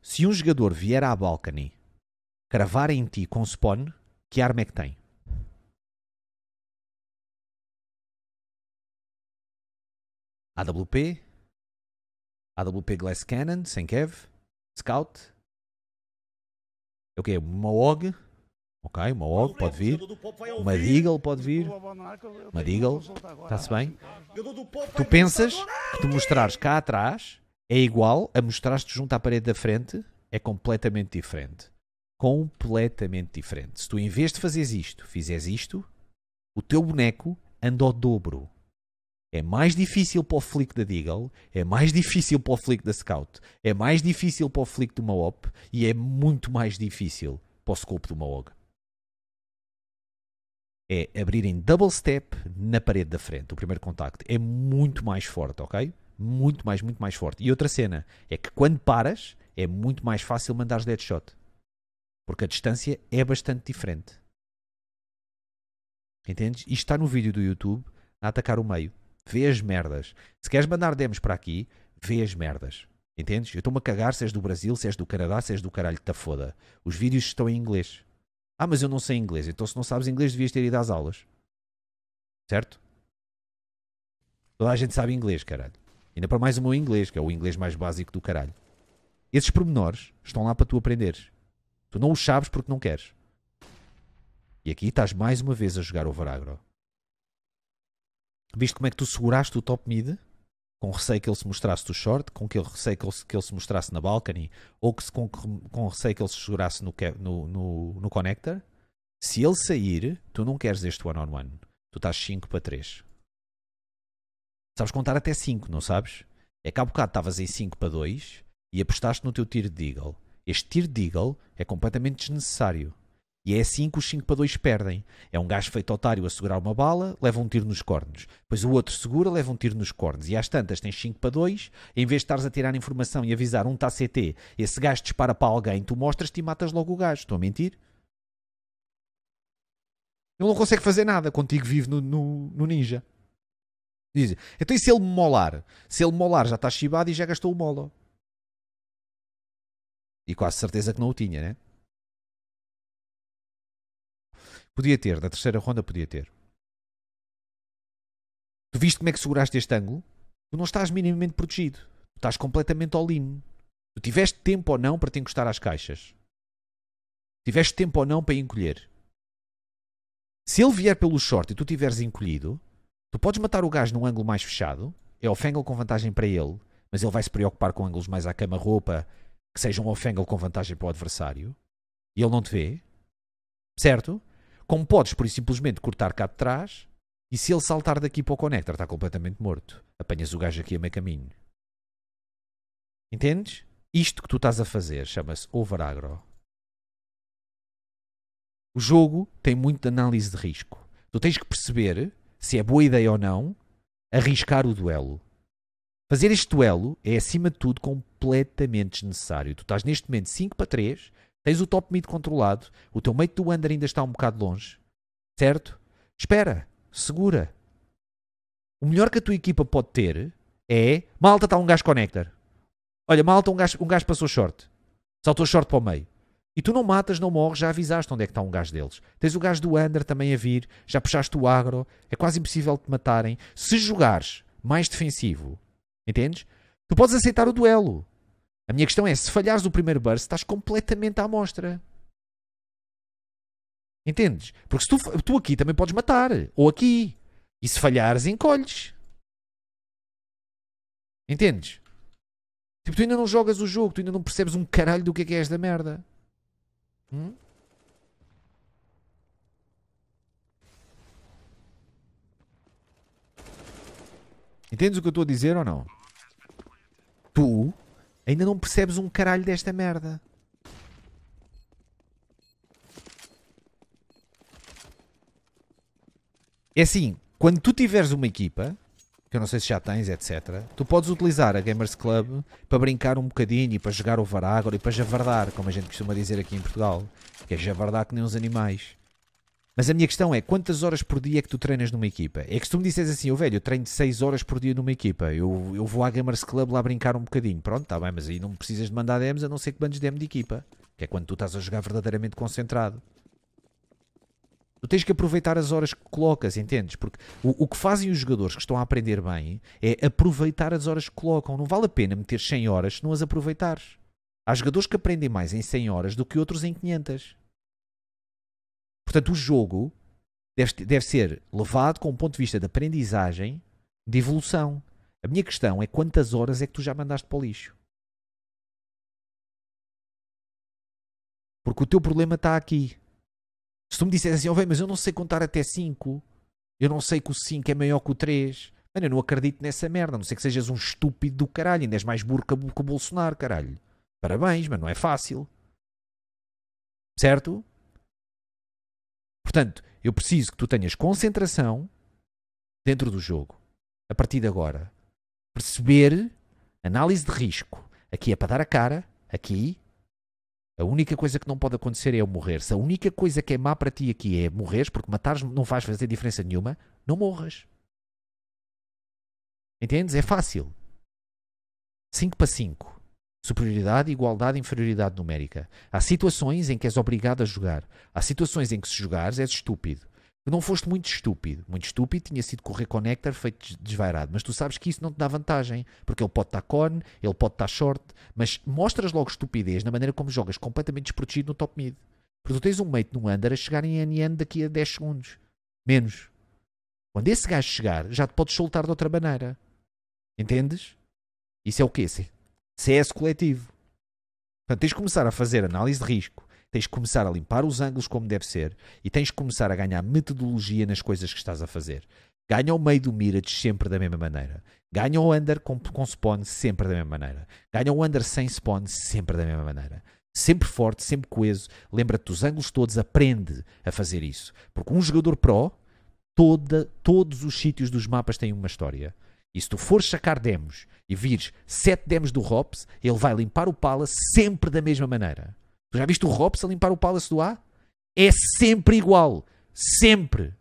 Se um jogador vier à balcony cravar em ti com spawn, que arma é que tem? AWP? AWP Glass Cannon, sem Kev? Scout. É o quê? Uma OG. Ok, uma OG pode vir. Uma Deagle pode vir. Uma Deagle. Está-se bem? Tu pensas que tu mostrares cá atrás é igual a mostrar-te junto à parede da frente é completamente diferente. Completamente diferente. Se tu em vez de fazeres isto, fizeres isto, o teu boneco anda ao dobro é mais difícil para o flick da Deagle, é mais difícil para o flick da Scout, é mais difícil para o flick do Moop e é muito mais difícil para o scope do og. É abrirem double step na parede da frente, o primeiro contacto. É muito mais forte, ok? Muito mais, muito mais forte. E outra cena é que quando paras, é muito mais fácil mandares deadshot. Porque a distância é bastante diferente. Entendes? Isto está no vídeo do YouTube a atacar o meio vê as merdas. Se queres mandar demos para aqui, vê as merdas. Entendes? Eu estou-me a cagar se és do Brasil, se és do Canadá, se és do caralho, tá foda. Os vídeos estão em inglês. Ah, mas eu não sei inglês. Então se não sabes inglês devias ter ido às aulas. Certo? Toda a gente sabe inglês, caralho. Ainda para mais o meu inglês, que é o inglês mais básico do caralho. Esses pormenores estão lá para tu aprenderes. Tu não os sabes porque não queres. E aqui estás mais uma vez a jogar o Varagro. Viste como é que tu seguraste o top mid? Com receio que ele se mostrasse do short, com que ele receio que ele, que ele se mostrasse na balcony, ou que, com, com receio que ele se segurasse no, no, no, no connector. Se ele sair, tu não queres este one-on-one. On one. Tu estás 5 para 3. Sabes contar até 5, não sabes? É que há bocado estavas em 5 para 2 e apostaste no teu tiro de Eagle. Este tiro de Eagle é completamente desnecessário. E é assim que os 5 para 2 perdem. É um gajo feito otário a segurar uma bala, leva um tiro nos cornos. Depois o outro segura, leva um tiro nos cornos. E às tantas tens 5 para 2, em vez de estares a tirar informação e avisar um está CT, esse gajo dispara para alguém, tu mostras-te e matas logo o gajo. Estou a mentir? Ele não consegue fazer nada contigo vivo no, no, no ninja. Diz, então e se ele molar? Se ele molar já está chibado e já gastou o molo. E quase certeza que não o tinha, né? Podia ter, na terceira ronda podia ter. Tu viste como é que seguraste este ângulo? Tu não estás minimamente protegido. Tu estás completamente all-in. Tu tiveste tempo ou não para te encostar às caixas. Tiveste tempo ou não para encolher. Se ele vier pelo short e tu tiveres encolhido, tu podes matar o gajo num ângulo mais fechado. É off com vantagem para ele, mas ele vai se preocupar com ângulos mais à cama-roupa, que sejam um com vantagem para o adversário. E ele não te vê. Certo? Como podes, por simplesmente cortar cá de trás e se ele saltar daqui para o conector, está completamente morto. Apanhas o gajo aqui a meio caminho. Entendes? Isto que tu estás a fazer chama-se overagro. O jogo tem muito de análise de risco. Tu tens que perceber se é boa ideia ou não arriscar o duelo. Fazer este duelo é, acima de tudo, completamente desnecessário. Tu estás neste momento 5 para 3 Tens o top mid controlado. O teu mate do under ainda está um bocado longe. Certo? Espera. Segura. O melhor que a tua equipa pode ter é... Malta está um gajo connector. Olha, malta, um gajo, um gajo passou short. Saltou short para o meio. E tu não matas, não morres, já avisaste onde é que está um gajo deles. Tens o gajo do under também a vir, já puxaste o agro, é quase impossível te matarem. Se jogares mais defensivo, entendes? Tu podes aceitar o duelo. A minha questão é: se falhares o primeiro burst, estás completamente à mostra. Entendes? Porque se tu, tu aqui também podes matar, ou aqui. E se falhares, encolhes. Entendes? Tipo, tu ainda não jogas o jogo, tu ainda não percebes um caralho do que é que és esta merda. Hum? Entendes o que eu estou a dizer ou não? Tu Ainda não percebes um caralho desta merda. É assim, quando tu tiveres uma equipa, que eu não sei se já tens, etc., tu podes utilizar a Gamers Club para brincar um bocadinho e para jogar o Varagor e para javardar, como a gente costuma dizer aqui em Portugal, que é javardar que nem uns animais. Mas a minha questão é, quantas horas por dia é que tu treinas numa equipa? É que se tu me disseres assim, o oh, velho, eu treino 6 horas por dia numa equipa, eu, eu vou à Gamers Club lá brincar um bocadinho, pronto, está bem, mas aí não precisas de mandar DMs a não ser que mandes DM de equipa, que é quando tu estás a jogar verdadeiramente concentrado. Tu tens que aproveitar as horas que colocas, entendes? Porque o, o, que fazem os jogadores que estão a aprender bem é aproveitar as horas que colocam. Não vale a pena meter 100 horas se não as aproveitares. Há jogadores que aprendem mais em 100 horas do que outros em 500. Portanto, o jogo deve, deve ser levado com o ponto de vista de aprendizagem, de evolução. A minha questão é quantas horas é que tu já mandaste para o lixo? Porque o teu problema está aqui. Se tu me disseres assim, oh, bem, mas eu não sei contar até 5, eu não sei que o 5 é maior que o 3, mano, eu não acredito nessa merda, a não sei que sejas um estúpido do caralho, ainda és mais burro que o Bolsonaro, caralho. Parabéns, mas não é fácil. Certo? Portanto, eu preciso que tu tenhas concentração dentro do jogo, a partir de agora. Perceber análise de risco. Aqui é para dar a cara, aqui. A única coisa que não pode acontecer é eu morrer. Se a única coisa que é má para ti aqui é morrer, porque matares não faz fazer diferença nenhuma, não morras. Entendes? É fácil. 5 para 5. Superioridade, igualdade, inferioridade numérica. Há situações em que és obrigado a jogar. Há situações em que se jogares és estúpido. Tu não foste muito estúpido. Muito estúpido tinha sido correr connector feito desvairado. Mas tu sabes que isso não te dá vantagem. Porque ele pode estar corn, ele pode estar short. Mas mostras logo estupidez na maneira como jogas, completamente desprotegido no top mid. Porque tu tens um mate no under a chegar em NN daqui a 10 segundos. Menos. Quando esse gajo chegar, já te podes soltar de outra maneira. Entendes? Isso é o quê? CS é coletivo. Portanto, tens de começar a fazer análise de risco, tens de começar a limpar os ângulos como deve ser e tens de começar a ganhar metodologia nas coisas que estás a fazer. Ganha o meio do mirage sempre da mesma maneira. Ganha o under com, com spawn sempre da mesma maneira. Ganha o under sem spawn sempre da mesma maneira. Sempre forte, sempre coeso. Lembra-te dos ângulos todos, aprende a fazer isso. Porque um jogador pro, toda, todos os sítios dos mapas têm uma história. E se tu fores sacar demos e vires sete demos do Hops, ele vai limpar o Palace sempre da mesma maneira. Tu já viste o Hops a limpar o Palace do A? É sempre igual. Sempre.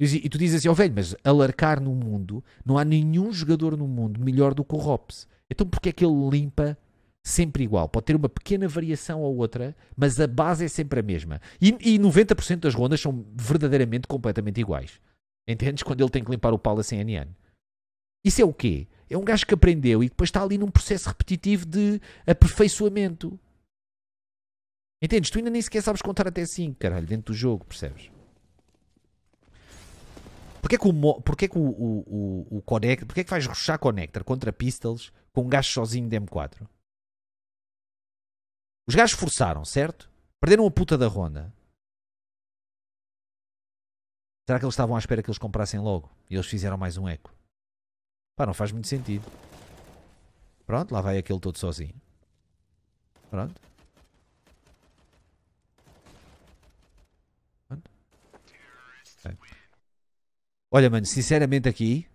E tu dizes assim, ó oh, velho, mas alarcar no mundo, não há nenhum jogador no mundo melhor do que o Hops. Então porquê é que ele limpa sempre igual? Pode ter uma pequena variação ou outra, mas a base é sempre a mesma. E, e 90% das rondas são verdadeiramente completamente iguais. Entendes? Quando ele tem que limpar o pau da CNN. Isso é o quê? É um gajo que aprendeu e depois está ali num processo repetitivo de aperfeiçoamento. Entendes? Tu ainda nem sequer sabes contar até 5, caralho, dentro do jogo, percebes? Porquê que o, porquê que o, o, o, o Connector, porquê que vais ruxar Connector contra Pistols com um gajo sozinho de M4? Os gajos forçaram, certo? Perderam a puta da ronda. Será que eles estavam à espera que eles comprassem logo? E eles fizeram mais um eco? Pá, não faz muito sentido. Pronto, lá vai aquele todo sozinho. Pronto. Pronto. É. Olha, mano, sinceramente aqui,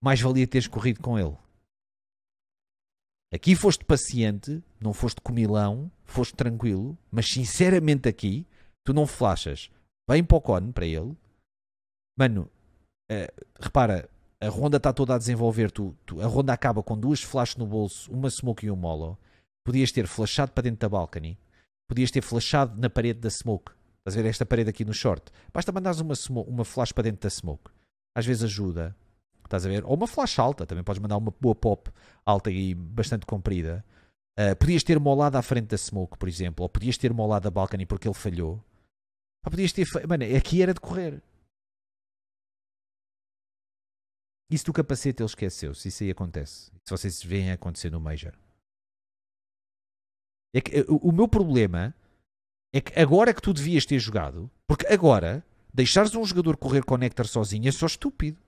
mais valia teres corrido com ele. Aqui foste paciente, não foste comilão, foste tranquilo, mas sinceramente aqui, tu não flashas bem para o cone, para ele, Mano, uh, repara, a ronda está toda a desenvolver. Tu, tu, a ronda acaba com duas flashes no bolso, uma smoke e um molo. Podias ter flashado para dentro da balcony. Podias ter flashado na parede da smoke. Estás a ver esta parede aqui no short? Basta mandares uma, uma flash para dentro da smoke. Às vezes ajuda. Estás a ver? Ou uma flash alta. Também podes mandar uma boa pop alta e bastante comprida. Uh, podias ter molado à frente da smoke, por exemplo. Ou podias ter molado a balcony porque ele falhou. Ou podias ter. Mano, aqui era de correr. Isso do capacete ele esqueceu-se, isso aí acontece. Se vocês veem acontecer no Major. É que, eh, o, o meu problema é que agora que tu devias ter jogado, porque agora deixares um jogador correr connector sozinho é só estúpido.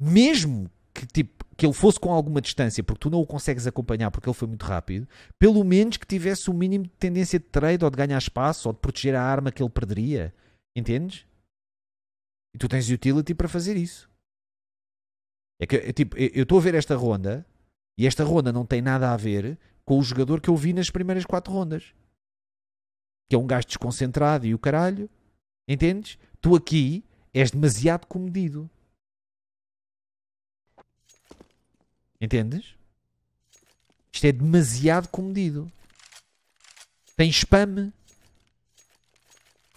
Mesmo que, tipo, que ele fosse com alguma distância, porque tu não o consegues acompanhar porque ele foi muito rápido, pelo menos que tivesse o mínimo de tendência de trade ou de ganhar espaço ou de proteger a arma que ele perderia. Entendes? E tu tens utility para fazer isso. É que, é tipo, eu estou a ver esta ronda e esta ronda não tem nada a ver com o jogador que eu vi nas primeiras quatro rondas. Que é um gajo desconcentrado e o caralho. Entendes? Tu aqui és demasiado comedido. Entendes? Isto é demasiado comedido. Tem spam.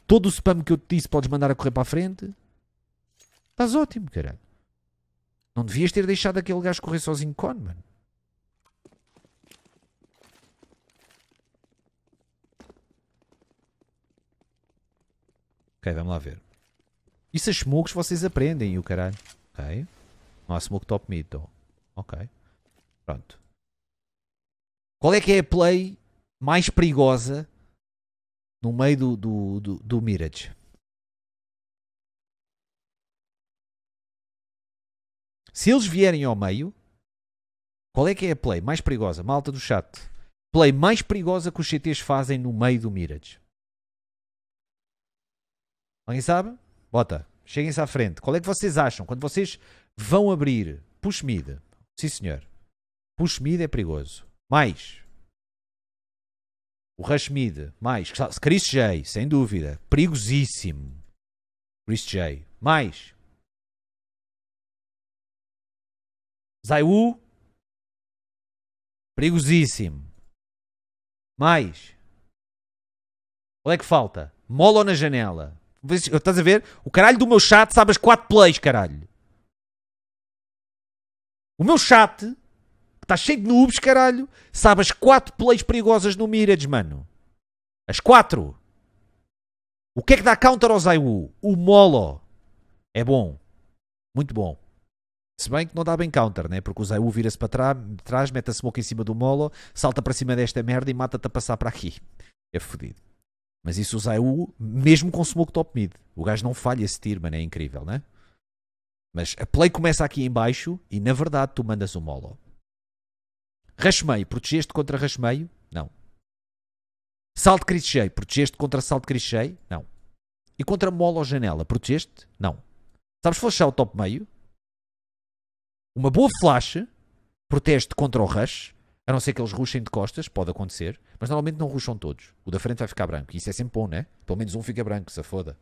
Todo o spam que eu te disse podes mandar a correr para a frente. Estás ótimo, caralho. Não devias ter deixado aquele gajo correr sozinho com, mano. Ok, vamos lá ver. Isso as smokes vocês aprendem, e o caralho. Ok. Não há smoke top mid, então. Ok. Pronto. Qual é que é a play mais perigosa no meio do, do, do, do Mirage? Se eles vierem ao meio, qual é que é a play mais perigosa? Malta do chat. Play mais perigosa que os CTs fazem no meio do Mirage. Alguém sabe? Bota. Cheguem-se à frente. Qual é que vocês acham? Quando vocês vão abrir push mid. Sim, senhor. Push mid é perigoso. Mais. O rush mid. Mais. Chris J, sem dúvida. Perigosíssimo. Chris J. Mais. Zaiwu, perigosíssimo. Mais. Qual é que falta? Molo na janela. Estás a ver? O caralho do meu chat sabe as 4 plays, caralho. O meu chat, que está cheio de noobs, caralho, sabe as 4 plays perigosas no Mirage, mano. As 4. O que é que dá counter ao Zaiwu? O Molo. É bom. Muito bom. Se bem que não dá bem counter, né? Porque o Zayu vira-se para trás, trás mete a smoke em cima do Molo, salta para cima desta merda e mata-te a passar para aqui. É fodido. Mas isso o Zayu, mesmo com smoke top mid. O gajo não falha esse tiro, mano. É incrível, né? Mas a play começa aqui em baixo e, na verdade, tu mandas o Molo. Rush meio. Protegeste contra rasmeio? meio? Não. Salto crichei, Protegeste contra salto crichei? Não. E contra Molo janela? Protegeste? Não. Sabes flashar o top meio? uma boa flash protege contra o rush, a não ser que eles ruxem de costas, pode acontecer, mas normalmente não ruxam todos. O da frente vai ficar branco, e isso é sempre bom, né? Pelo menos um fica branco, se foda.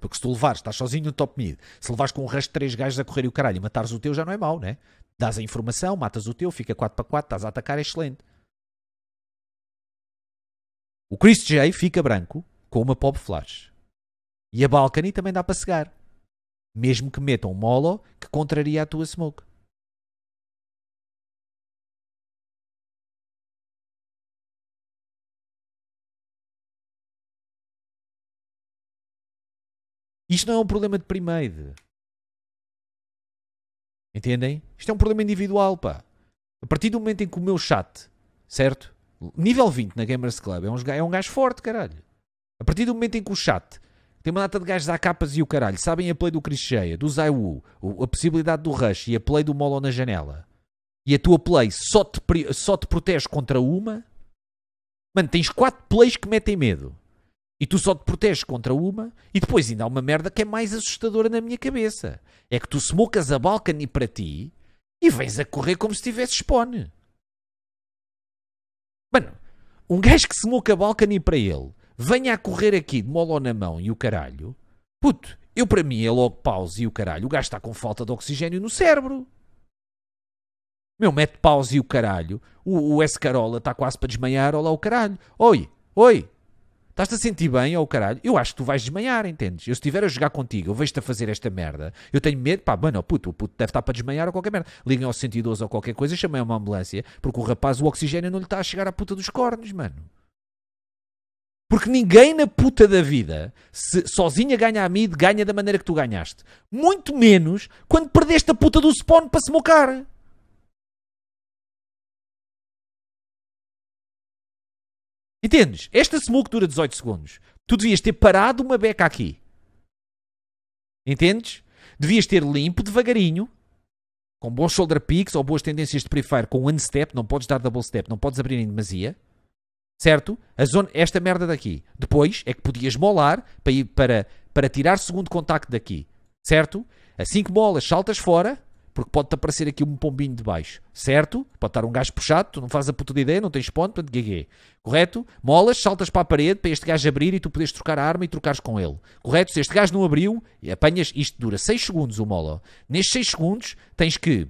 Porque se tu levares, estás sozinho no top mid, se levares com um rush de 3 gajos a correr e o caralho e matares o teu, já não é mau, né? Dás a informação, matas o teu, fica 4 para 4, estás a atacar, é excelente. O Chris J fica branco com uma pop flash. E a Balcani também dá para cegar. Mesmo que metam um molo que contraria a tua smoke. Isto não é um problema de primeiro. Entendem? Isto é um problema individual, pá. A partir do momento em que o meu chat, certo? Nível 20 na Gamers Club é um, é um gajo forte, caralho. A partir do momento em que o chat tem uma data de gajos a capas e o caralho. Sabem a play do Chris Cheia, do Zai a possibilidade do Rush e a play do Molo na janela. E a tua play só te, só te protege contra uma. Mano, tens quatro plays que metem medo. E tu só te proteges contra uma. E depois ainda há uma merda que é mais assustadora na minha cabeça. É que tu smocas a balcani para ti e vens a correr como se tivesse spawn. Mano, um gajo que smoke a balcani para ele venha a correr aqui de molo na mão e o caralho, puto, eu para mim é logo pause e o caralho, o gajo está com falta de oxigênio no cérebro. Meu, mete pause e o caralho, o, o S. Carola está quase para desmaiar, olá lá o caralho. Oi, oi, Estás-te a sentir bem, ou o caralho? Eu acho que tu vais desmaiar, entendes? Eu se estiver a jogar contigo, eu vejo-te a fazer esta merda, eu tenho medo, pá, mano, puto, o puto deve estar para desmaiar ou qualquer merda. Liguem ao 112 ou qualquer coisa, chamei uma ambulância, porque o rapaz, o oxigênio não lhe está a chegar à puta dos cornos, mano. Porque ninguém na puta da vida, se sozinha ganha a mid, ganha da maneira que tu ganhaste. Muito menos quando perdeste a puta do spawn para se mocar. Entendes? Esta smoke dura 18 segundos. Tu devias ter parado uma beca aqui. Entendes? Devias ter limpo devagarinho, com bons shoulder picks ou boas tendências de prefire com one step, não podes dar double step, não podes abrir em demasia certo? A zona, esta merda daqui. Depois é que podias molar para, ir, para, para tirar segundo contacto daqui, certo? Assim que molas, saltas fora, porque pode-te aparecer aqui um pombinho de baixo, certo? Pode estar um gajo puxado, tu não fazes a puta de ideia, não tens ponto, portanto, GG. Correto? Molas, saltas para a parede para este gajo abrir e tu podes trocar a arma e trocares com ele. Correto? Se este gajo não abriu, e apanhas, isto dura 6 segundos o mola. Nestes 6 segundos tens que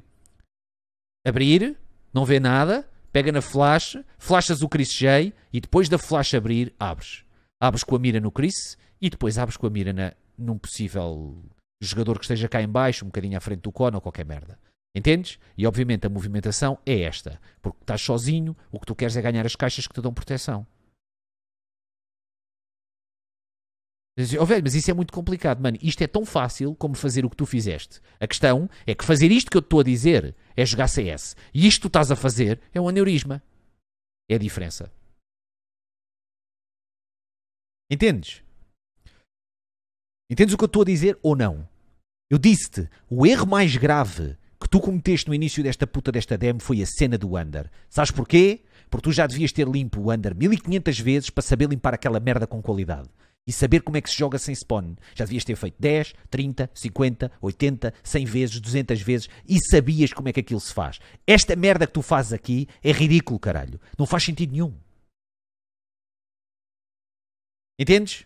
abrir, não vê nada, pega na flash, flashas o Chris J e depois da flash abrir, abres. Abres com a mira no Chris e depois abres com a mira na, num possível jogador que esteja cá em baixo, um bocadinho à frente do cone ou qualquer merda. Entendes? E obviamente a movimentação é esta, porque estás sozinho, o que tu queres é ganhar as caixas que te dão proteção. Oh, velho, mas isso é muito complicado, mano. Isto é tão fácil como fazer o que tu fizeste. A questão é que fazer isto que eu estou a dizer é jogar CS. E isto que tu estás a fazer é um aneurisma. É a diferença. Entendes? Entendes o que eu estou a dizer ou não? Eu disse-te, o erro mais grave que tu cometeste no início desta puta desta demo foi a cena do under. Sabes porquê? Porque tu já devias ter limpo o under 1500 vezes para saber limpar aquela merda com qualidade e saber como é que se joga sem spawn. Já devias ter feito 10, 30, 50, 80, 100 vezes, 200 vezes e sabias como é que aquilo se faz. Esta merda que tu fazes aqui é ridículo, caralho. Não faz sentido nenhum. Entendes?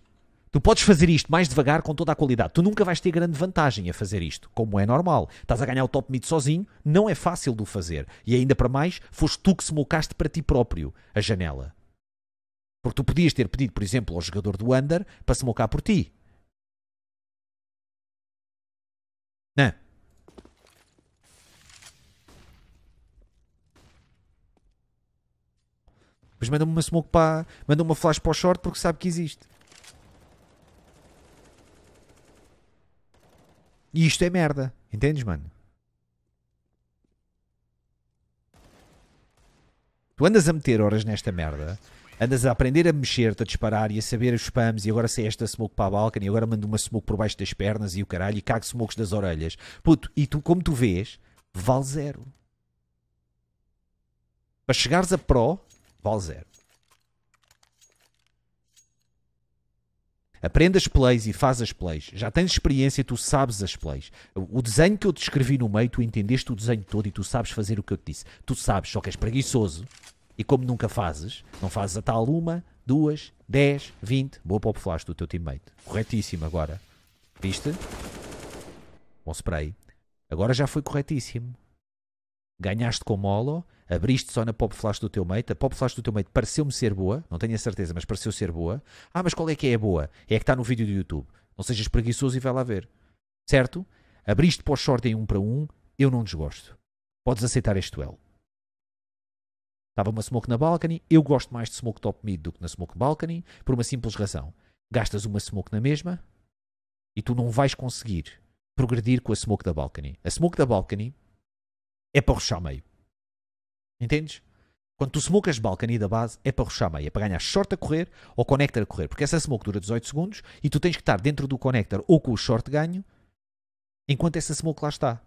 Tu podes fazer isto mais devagar com toda a qualidade. Tu nunca vais ter grande vantagem a fazer isto, como é normal. Estás a ganhar o top mid sozinho, não é fácil de o fazer. E ainda para mais, foste tu que se mocaste para ti próprio a janela. Porque tu podias ter pedido, por exemplo, ao jogador do under para se mocar por ti. Não. Mas é? manda-me uma smoke para. Manda uma flash para o short porque sabe que existe. E isto é merda. Entendes, mano? Tu andas a meter horas nesta merda andas a aprender a mexer-te, a disparar e a saber os spams e agora sei esta smoke para a Balkan e agora mando uma smoke por baixo das pernas e o caralho e cago smokes das orelhas. Puto, e tu, como tu vês, vale zero. Para chegares a pro, vale zero. Aprende as plays e faz as plays. Já tens experiência, tu sabes as plays. O desenho que eu te escrevi no meio, tu entendeste o desenho todo e tu sabes fazer o que eu te disse. Tu sabes, só que és preguiçoso e como nunca fazes, não fazes a tal uma, duas, dez vinte Boa pop flash do teu teammate. Corretíssimo agora. Viste? Bom spray. Agora já foi corretíssimo. Ganhaste com molo, abriste só na pop flash do teu mate. A pop flash do teu mate pareceu-me ser boa, não tenho a certeza, mas pareceu ser boa. Ah, mas qual é que é a boa? É a que está no vídeo do YouTube. Não sejas preguiçoso e vai lá ver. Certo? Abriste para o short em um para um, eu não desgosto. Podes aceitar este duelo. Estava uma smoke na balcony. Eu gosto mais de smoke top mid do que na smoke balcony, por uma simples razão. Gastas uma smoke na mesma e tu não vais conseguir progredir com a smoke da balcony. A smoke da balcony é para ruxar meio. Entendes? Quando tu smokas balcony da base, é para ruxar meio. É para ganhar short a correr ou connector a correr. Porque essa smoke dura 18 segundos e tu tens que estar dentro do connector ou com o short ganho enquanto essa smoke lá está.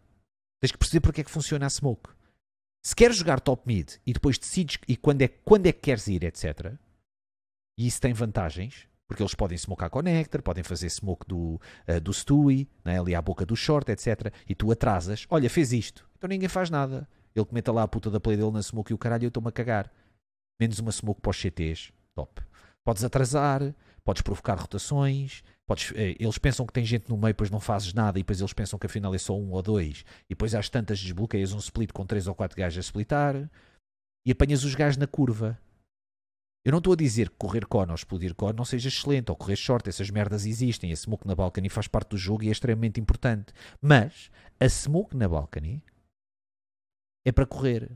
Tens que perceber porque é que funciona a smoke se queres jogar top mid e depois decides e quando é, quando é que queres ir, etc. E isso tem vantagens, porque eles podem smokear connector, podem fazer smoke do, uh, do Stewie, né, ali à boca do short, etc. E tu atrasas, olha, fez isto, então ninguém faz nada. Ele comenta lá a puta da play dele na smoke e o caralho, eu estou-me a cagar. Menos uma smoke para os CTs, top. Podes atrasar, podes provocar rotações, Podes, eh, eles pensam que tem gente no meio, depois não fazes nada, e depois eles pensam que afinal é só um ou dois, e depois às tantas desbloqueias um split com três ou quatro gajos a splitar, e apanhas os gajos na curva. Eu não estou a dizer que correr cone ou explodir cone não seja excelente, ou correr short, essas merdas existem, a smoke na balcony faz parte do jogo e é extremamente importante. Mas a smoke na balcony é para correr.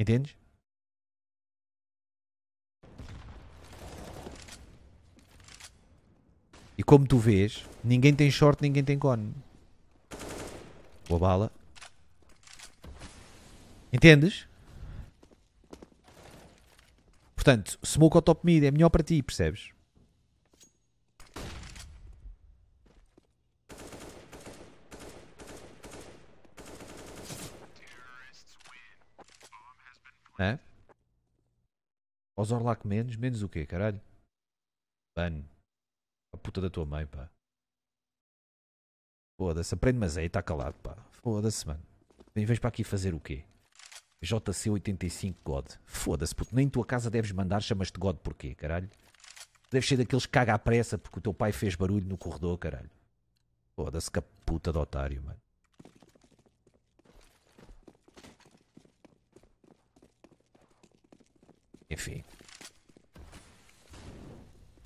Entendes? E como tu vês, ninguém tem short, ninguém tem cone. Boa bala. Entendes? Portanto, smoke ao top mid é melhor para ti, percebes? É? os Orlac menos? Menos o quê, caralho? Ban. A puta da tua mãe, pá. Foda-se, aprende mas aí, está calado, pá. Foda-se, mano. Vem, vens para aqui fazer o quê? JC85 God. Foda-se, puto. Nem tua casa deves mandar, chamas-te God porquê, caralho? Deves ser daqueles que caga à pressa porque o teu pai fez barulho no corredor, caralho. Foda-se, que puta de otário, mano. Enfim.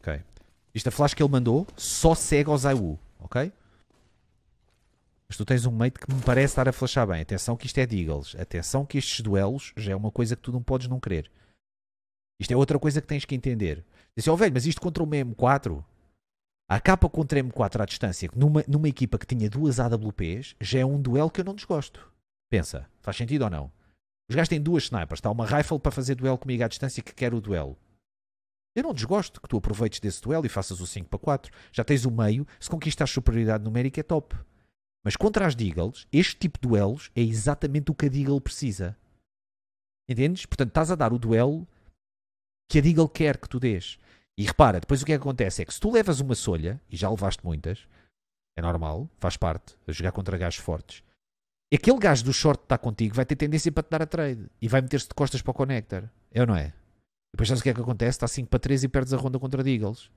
Ok. Isto a flash que ele mandou só segue ao Zaiwu, ok? Mas tu tens um mate que me parece estar a flashar bem. Atenção que isto é Deagles. Atenção que estes duelos já é uma coisa que tu não podes não querer. Isto é outra coisa que tens que entender. Disse, oh velho, mas isto contra uma M4? A capa contra o M4 à distância, numa, numa equipa que tinha duas AWPs, já é um duelo que eu não desgosto. Pensa, faz sentido ou não? Os gajos têm duas snipers, está uma rifle para fazer duelo comigo à distância que quer o duelo. Eu não desgosto que tu aproveites desse duelo e faças o 5 para 4. Já tens o meio, se conquistas superioridade numérica é top. Mas contra as Deagles, este tipo de duelos é exatamente o que a Deagle precisa. Entendes? Portanto, estás a dar o duelo que a Deagle quer que tu dês. E repara, depois o que, é que acontece é que se tu levas uma solha, e já levaste muitas, é normal, faz parte, a jogar contra gajos fortes, aquele gajo do short que está contigo vai ter tendência para te dar a trade e vai meter-se de costas para o connector. É ou não é? Depois sabes o que é que acontece? Está 5 para 3 e perdes a ronda contra Deagles.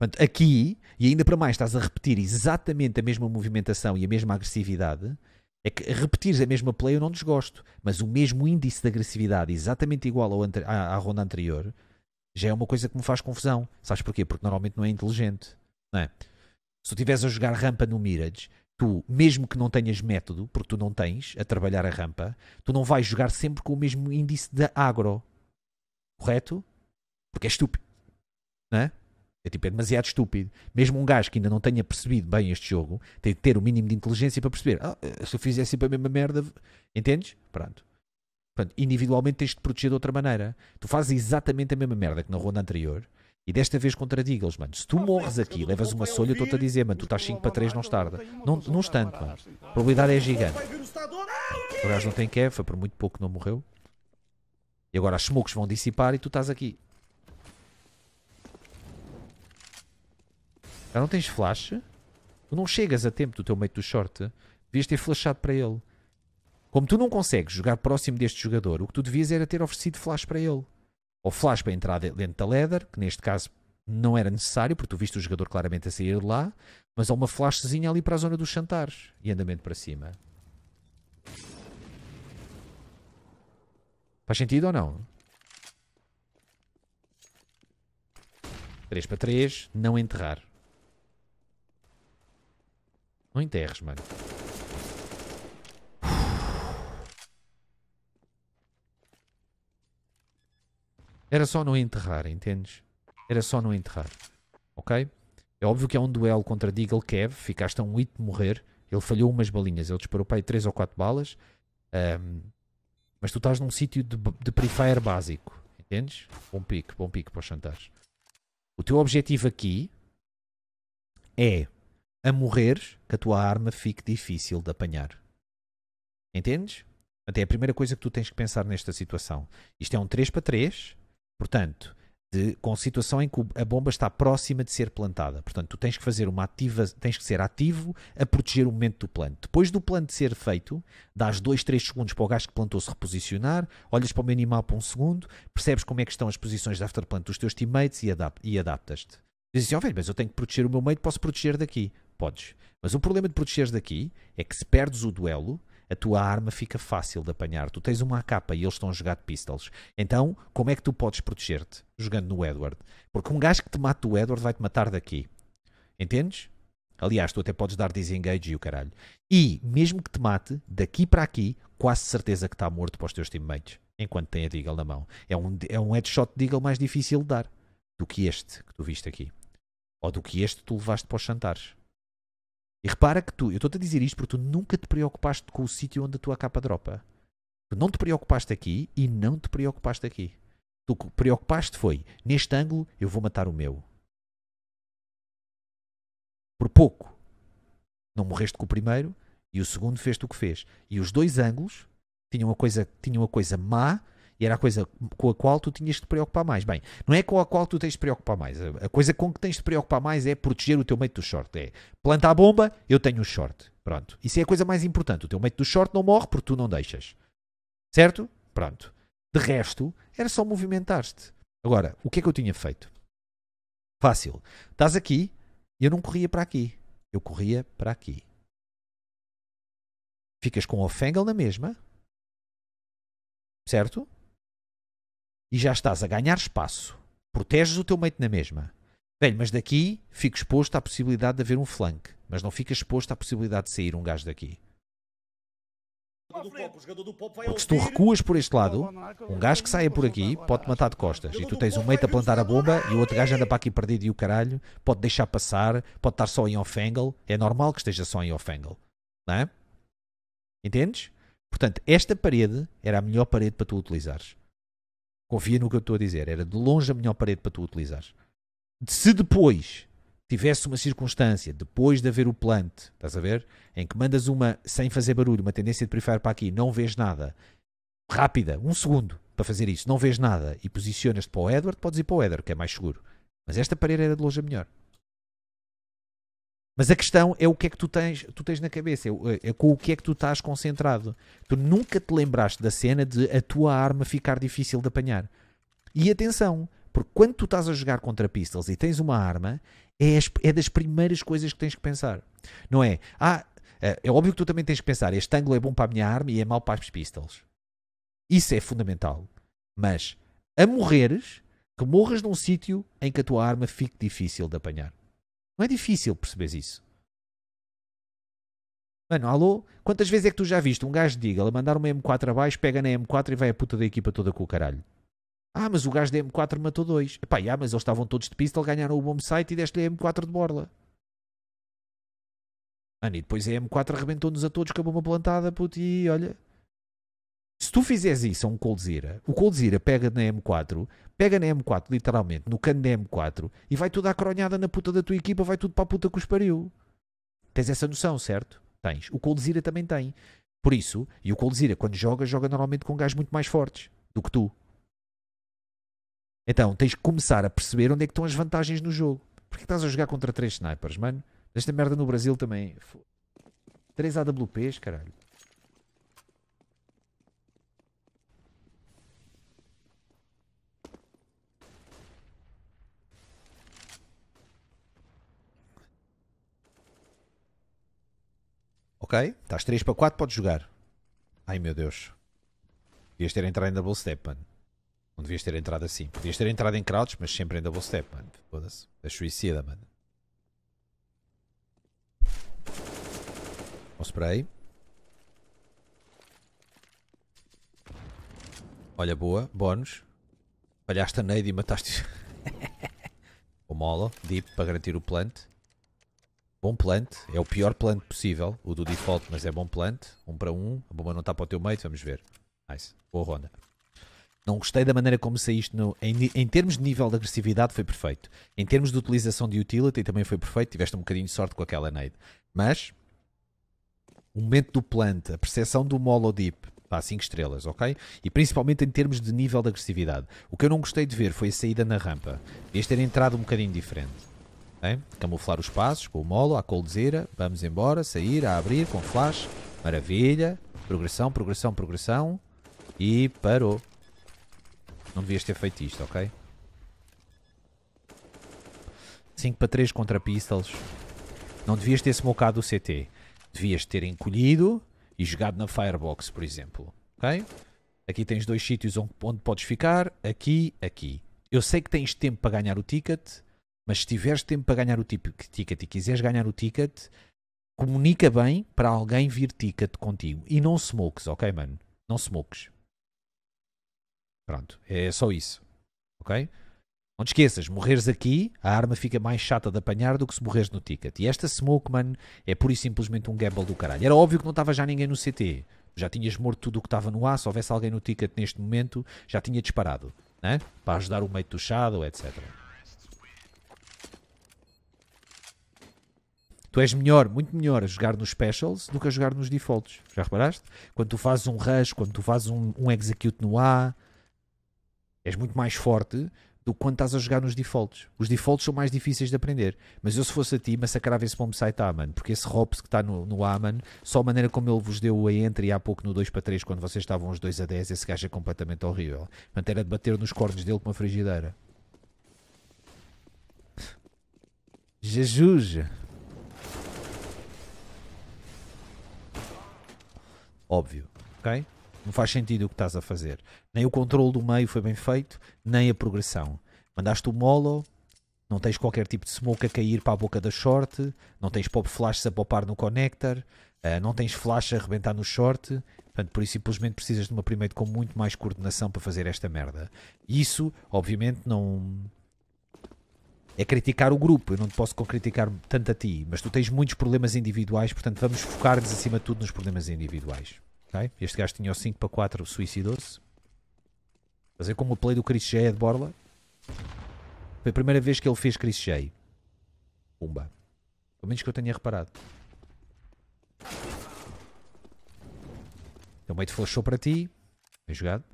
Portanto, aqui, e ainda para mais, estás a repetir exatamente a mesma movimentação e a mesma agressividade. É que repetir a mesma play eu não desgosto, mas o mesmo índice de agressividade, exatamente igual ao à, à ronda anterior, já é uma coisa que me faz confusão. Sabes porquê? Porque normalmente não é inteligente. Não é? Se tu estiveres a jogar rampa no Mirage, tu, mesmo que não tenhas método, porque tu não tens a trabalhar a rampa, tu não vais jogar sempre com o mesmo índice de agro. Correto? Porque é estúpido. Não é? É, tipo, é demasiado estúpido. Mesmo um gajo que ainda não tenha percebido bem este jogo, tem que ter o mínimo de inteligência para perceber. Ah, eh, se eu fizer sempre a mesma merda, entendes? Pronto. Pronto. Individualmente tens de proteger de outra maneira. Tu fazes exatamente a mesma merda que na ronda anterior e desta vez contradiga-los, mano. Se tu morres aqui, levas uma solha, estou-te a dizer, mano, tu estás 5 para 3, não estarda. Não, não estando, mano. A probabilidade é gigante. O gajo não tem que foi por muito pouco não morreu. E agora as smokes vão dissipar e tu estás aqui. Já não tens flash? Tu não chegas a tempo do teu meio do short. Devias ter flashado para ele. Como tu não consegues jogar próximo deste jogador, o que tu devias era ter oferecido flash para ele ou flash para entrar dentro da leather, que neste caso não era necessário, porque tu viste o jogador claramente a sair de lá, mas há uma flashzinha ali para a zona dos chantares e andamento para cima. Faz sentido ou não? 3 para 3, não enterrar. Não enterres, mano. Era só não enterrar, entendes? Era só não enterrar. Ok? É óbvio que é um duelo contra Deagle Kev. Ficaste a um hit de morrer. Ele falhou umas balinhas. Ele disparou para aí 3 ou 4 balas. Um, mas tu estás num sítio de, de pre básico. Entendes? Bom pique, bom pique para os chantares. O teu objetivo aqui é a morrer que a tua arma fique difícil de apanhar. Entendes? até é a primeira coisa que tu tens que pensar nesta situação. Isto é um 3 para 3. Portanto, de, com situação em que a bomba está próxima de ser plantada. Portanto, tu tens que fazer uma ativa, tens que ser ativo a proteger o momento do plano. Depois do plano de ser feito, dás 2, 3 segundos para o gajo que plantou se reposicionar, olhas para o meu animal para um segundo, percebes como é que estão as posições de afterplant dos teus teammates e, adap e adaptas-te. Dizes assim, ó oh, velho, mas eu tenho que proteger o meu meio, posso proteger daqui. Podes. Mas o problema de protegeres daqui é que se perdes o duelo, a tua arma fica fácil de apanhar. Tu tens uma AK e eles estão a jogar de pistols. Então, como é que tu podes proteger-te jogando no Edward? Porque um gajo que te mata o Edward vai-te matar daqui. Entendes? Aliás, tu até podes dar disengage e o caralho. E, mesmo que te mate, daqui para aqui, quase certeza que está morto para os teus teammates, enquanto tem a Deagle na mão. É um, é um headshot de Deagle mais difícil de dar do que este que tu viste aqui. Ou do que este tu levaste para os chantares. E repara que tu, eu estou-te a dizer isto porque tu nunca te preocupaste com o sítio onde a tua capa dropa. Tu não te preocupaste aqui e não te preocupaste aqui. Tu preocupaste foi, neste ângulo eu vou matar o meu. Por pouco. Não morreste com o primeiro e o segundo fez-te o que fez. E os dois ângulos tinham uma coisa, tinham uma coisa má e era a coisa com a qual tu tinhas de te preocupar mais. Bem, não é com a qual tu tens de preocupar mais. A coisa com que tens de preocupar mais é proteger o teu meio do short. É planta a bomba, eu tenho o short. Pronto. Isso é a coisa mais importante. O teu meio do short não morre porque tu não deixas. Certo? Pronto. De resto, era só movimentar-te. Agora, o que é que eu tinha feito? Fácil. Estás aqui, eu não corria para aqui. Eu corria para aqui. Ficas com o Fengel na mesma. Certo? e já estás a ganhar espaço. Proteges o teu mate na mesma. Velho, mas daqui fico exposto à possibilidade de haver um flank, mas não fica exposto à possibilidade de sair um gajo daqui. Porque se tu recuas por este lado, um gajo que saia por aqui pode matar de costas e tu tens um mate a plantar a bomba e o outro gajo anda para aqui perdido e o caralho, pode deixar passar, pode estar só em off-angle, é normal que esteja só em off-angle, não é? Entendes? Portanto, esta parede era a melhor parede para tu utilizares. Confia no que eu estou a dizer. Era de longe a melhor parede para tu utilizares. Se depois tivesse uma circunstância, depois de haver o plant, estás a ver? Em que mandas uma, sem fazer barulho, uma tendência de periférico para aqui, não vês nada, rápida, um segundo para fazer isso, não vês nada e posicionas-te para o Edward, podes ir para o Edward, que é mais seguro. Mas esta parede era de longe a melhor. Mas a questão é o que é que tu tens, tu tens na cabeça, é, é, é com o que é que tu estás concentrado. Tu nunca te lembraste da cena de a tua arma ficar difícil de apanhar. E atenção, porque quando tu estás a jogar contra pistols e tens uma arma, é, as, é das primeiras coisas que tens que pensar. Não é, ah, é, é óbvio que tu também tens que pensar, este ângulo é bom para a minha arma e é mau para as pistols. Isso é fundamental. Mas, a morreres, que morras num sítio em que a tua arma fique difícil de apanhar. Não é difícil perceber isso. Mano, alô? Quantas vezes é que tu já viste um gajo de Eagle a mandar uma M4 abaixo, pega na M4 e vai a puta da equipa toda com o caralho? Ah, mas o gajo da M4 matou dois. Epá, já, mas eles estavam todos de pistol, ganharam o bom site e deste-lhe a M4 de borla. Mano, e depois a M4 arrebentou-nos a todos, acabou uma plantada, puto, e olha, se tu fizeres isso a um Coldzera, o Coldzera pega na M4, pega na M4 literalmente, no cano da M4, e vai tudo à cronhada na puta da tua equipa, vai tudo para a puta que os pariu. Tens essa noção, certo? Tens. O Coldzera também tem. Por isso, e o Coldzera quando joga, joga normalmente com gajos muito mais fortes do que tu. Então, tens que começar a perceber onde é que estão as vantagens no jogo. Porque estás a jogar contra três snipers, mano? Esta merda no Brasil também. 3 AWPs, caralho. ok? Estás 3 para 4, podes jogar. Ai meu Deus. Devias ter entrado em double step, mano. Não devias ter entrado assim. Podias ter entrado em crowds, mas sempre em double step, mano. Foda-se. É suicida, mano. Um spray. Olha, boa. Bónus. Falhaste a nade e mataste... o molo. Deep para garantir o plant. Bom plant, é o pior plant possível, o do default, mas é bom plant. Um para um, a bomba não está para o teu meio, vamos ver. Nice, boa ronda. Não gostei da maneira como saíste no... Em, em, termos de nível de agressividade foi perfeito. Em termos de utilização de utility também foi perfeito, tiveste um bocadinho de sorte com aquela nade. Mas, o momento do plant, a percepção do molo deep, pá, 5 estrelas, ok? E principalmente em termos de nível de agressividade. O que eu não gostei de ver foi a saída na rampa. este ter entrado um bocadinho diferente. Hein? Camuflar os passos com o molo, a coldzera, vamos embora, sair, a abrir com flash, maravilha, progressão, progressão, progressão e parou. Não devias ter feito isto, ok? 5 para 3 contra pistols. Não devias ter smocado o CT. Devias ter encolhido e jogado na firebox, por exemplo. Ok? Aqui tens dois sítios onde podes ficar. Aqui, aqui. Eu sei que tens tempo para ganhar o ticket mas se tiveres tempo para ganhar o ticket e quiseres ganhar o ticket, comunica bem para alguém vir ticket contigo. E não smokes, ok, mano? Não smokes. Pronto, é só isso. Ok? Não te esqueças, morreres aqui, a arma fica mais chata de apanhar do que se morreres no ticket. E esta smoke, mano, é pura e simplesmente um gamble do caralho. Era óbvio que não estava já ninguém no CT. Já tinhas morto tudo o que estava no ar, se houvesse alguém no ticket neste momento, já tinha disparado. Né? Para ajudar o meio do shadow, etc. Tu és melhor, muito melhor a jogar nos specials do que a jogar nos defaults. Já reparaste? Quando tu fazes um rush, quando tu fazes um, um execute no A, és muito mais forte do que quando estás a jogar nos defaults. Os defaults são mais difíceis de aprender. Mas eu, se fosse a ti, massacrava esse bomb site A, mano. Porque esse hops que está no, no A, mano, só a maneira como ele vos deu a entre há pouco no 2 para 3, quando vocês estavam os 2 a 10, esse gajo é completamente horrível. Portanto, era de bater nos cornos dele com uma frigideira. Jesus! óbvio, ok? Não faz sentido o que estás a fazer. Nem o controle do meio foi bem feito, nem a progressão. Mandaste o molo, não tens qualquer tipo de smoke a cair para a boca da short, não tens pop flashes a popar no connector, eh, não tens flash a arrebentar no short, portanto, por isso simplesmente precisas de uma primeira com muito mais coordenação para fazer esta merda. Isso, obviamente, não é criticar o grupo. Eu não te posso criticar tanto a ti, mas tu tens muitos problemas individuais, portanto vamos focar-nos acima de tudo nos problemas individuais. Okay? Este gajo tinha o 5 para 4, suicidou-se. Fazer é como o play do Chris Jay é de borla. Foi a primeira vez que ele fez Chris Jay. Pumba. Pelo menos que eu tenha reparado. Então meio de flashou para ti. Bem jogado.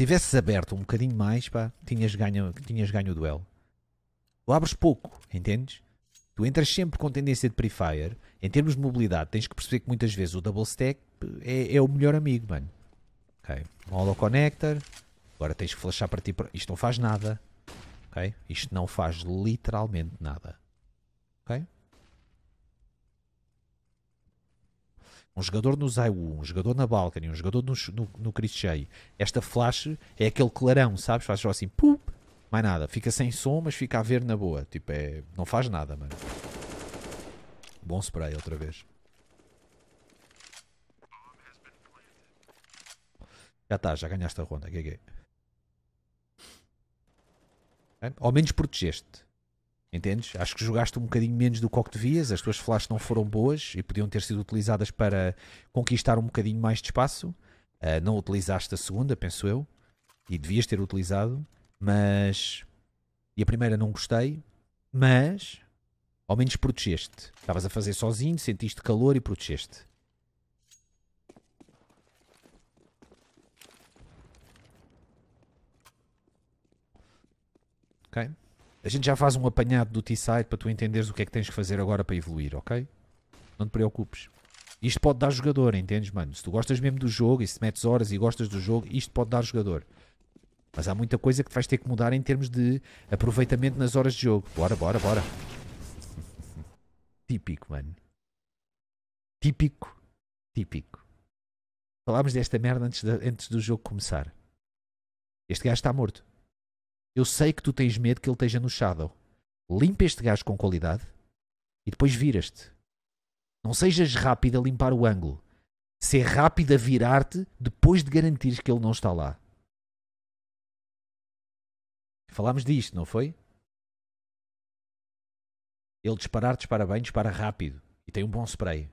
tivesses aberto um bocadinho mais, pá, tinhas ganho, tinhas ganho o duelo. Tu abres pouco, entendes? Tu entras sempre com tendência de pre-fire. Em termos de mobilidade, tens que perceber que muitas vezes o double stack eh, é, é o melhor amigo, mano. Ok? Um connector. Agora tens que flashar para ti. Isto não faz nada. Ok? Isto não faz literalmente nada. Ok? um jogador no Zaiwu, um jogador na Balkany, um jogador no, no, no esta flash é aquele clarão, sabes? Faz só assim, pum. mais nada. Fica sem som, mas fica a ver na boa. Tipo, é, não faz nada, mano. Bom spray outra vez. Já está, já ganhaste a ronda, que É? Ao menos protegeste. Entendes? Acho que jogaste um bocadinho menos do que o que devias, as tuas flashes não foram boas e podiam ter sido utilizadas para conquistar um bocadinho mais de espaço. Uh, não utilizaste a segunda, penso eu, e devias ter utilizado, mas. E a primeira não gostei, mas. Ao menos protegeste. Estavas a fazer sozinho, sentiste calor e protegeste. Ok? A gente já faz um apanhado do T-Side para tu entenderes o que é que tens que fazer agora para evoluir, ok? Não te preocupes. Isto pode dar jogador, entendes, mano? Se tu gostas mesmo do jogo e se metes horas e gostas do jogo, isto pode dar jogador. Mas há muita coisa que vais ter que mudar em termos de aproveitamento nas horas de jogo. Bora, bora, bora. Típico, mano. Típico. Típico. Falámos desta merda antes, de, antes do jogo começar. Este gajo está morto. Eu sei que tu tens medo que ele esteja no shadow. Limpa este gajo com qualidade e depois viras-te. Não sejas rápido a limpar o ângulo. Ser rápido a virar-te depois de garantires que ele não está lá. Falámos disto, não foi? Ele disparar, dispara bem, dispara rápido e tem um bom spray.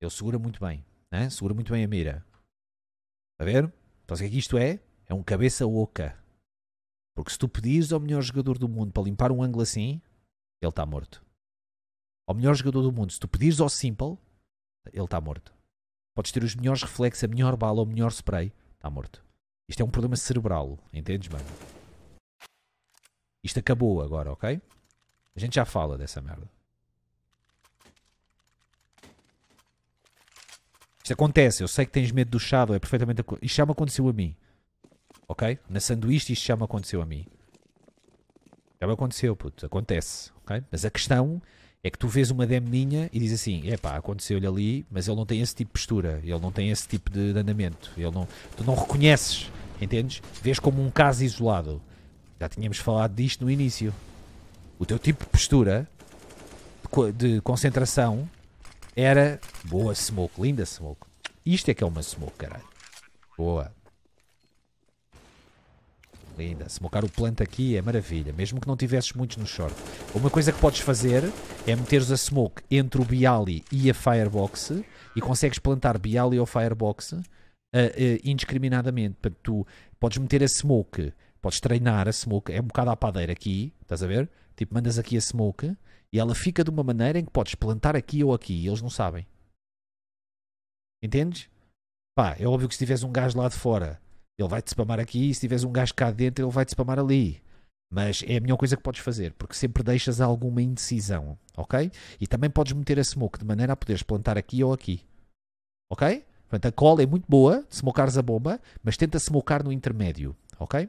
Ele segura muito bem, né? segura muito bem a mira. A ver? Então, o que é que isto é? É um cabeça oca. Porque se tu pedires ao melhor jogador do mundo para limpar um ângulo assim, ele está morto. Ao melhor jogador do mundo, se tu pedires ao Simple, ele está morto. Podes ter os melhores reflexos, a melhor bala, o melhor spray, está morto. Isto é um problema cerebral, entendes, mano? Isto acabou agora, ok? A gente já fala dessa merda. Isto acontece, eu sei que tens medo do Shadow, é perfeitamente. Isto já me aconteceu a mim ok? Na sanduíche isto já me aconteceu a mim. Já me aconteceu, puto, acontece, ok? Mas a questão é que tu vês uma dem minha e dizes assim, é pá, aconteceu-lhe ali, mas ele não tem esse tipo de postura, ele não tem esse tipo de andamento, ele não, tu não reconheces, entendes? Vês como um caso isolado. Já tínhamos falado disto no início. O teu tipo de postura, de concentração, era boa smoke, linda smoke. Isto é que é uma smoke, caralho. Boa linda. Se mocar o plant aqui é maravilha, mesmo que não tivesses muitos no short. Uma coisa que podes fazer é meteres a smoke entre o Bialy e a Firebox e consegues plantar Bialy ou Firebox uh, uh, indiscriminadamente. Portanto, tu podes meter a smoke, podes treinar a smoke, é um bocado à padeira aqui, estás a ver? Tipo, mandas aqui a smoke e ela fica de uma maneira em que podes plantar aqui ou aqui e eles não sabem. Entendes? Pá, é óbvio que se tivesse um gajo lá de fora ele vai-te spamar aqui e se tiveres um gajo cá dentro, ele vai-te spamar ali. Mas é a melhor coisa que podes fazer, porque sempre deixas alguma indecisão, ok? E também podes meter a smoke de maneira a poderes plantar aqui ou aqui, ok? Portanto, a cola é muito boa, smokares a bomba, mas tenta smokar no intermédio, ok?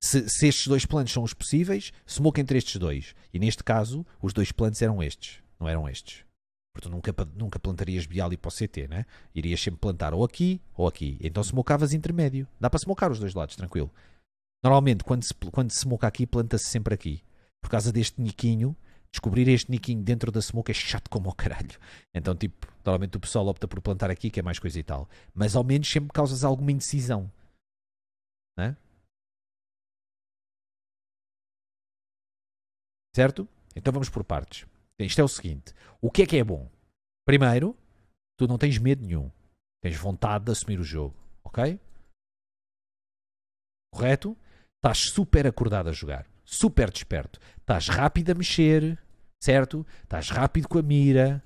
Se, se, estes dois planos são os possíveis, smoke entre estes dois. E neste caso, os dois planos eram estes, não eram estes. Porque tu nunca, nunca plantarias Bialy para o CT, né? Irias sempre plantar ou aqui ou aqui. Então smocavas intermédio. Dá para smocar os dois lados, tranquilo. Normalmente, quando se, quando se smoca aqui, planta-se sempre aqui. Por causa deste niquinho, descobrir este niquinho dentro da smoke é chato como o caralho. Então, tipo, normalmente o pessoal opta por plantar aqui, que é mais coisa e tal. Mas ao menos sempre causas alguma indecisão. Né? Certo? Então vamos por partes. Isto é o seguinte: o que é que é bom? Primeiro, tu não tens medo nenhum. Tens vontade de assumir o jogo, ok? Correto? Estás super acordado a jogar, super desperto. Estás rápido a mexer, certo? Estás rápido com a mira,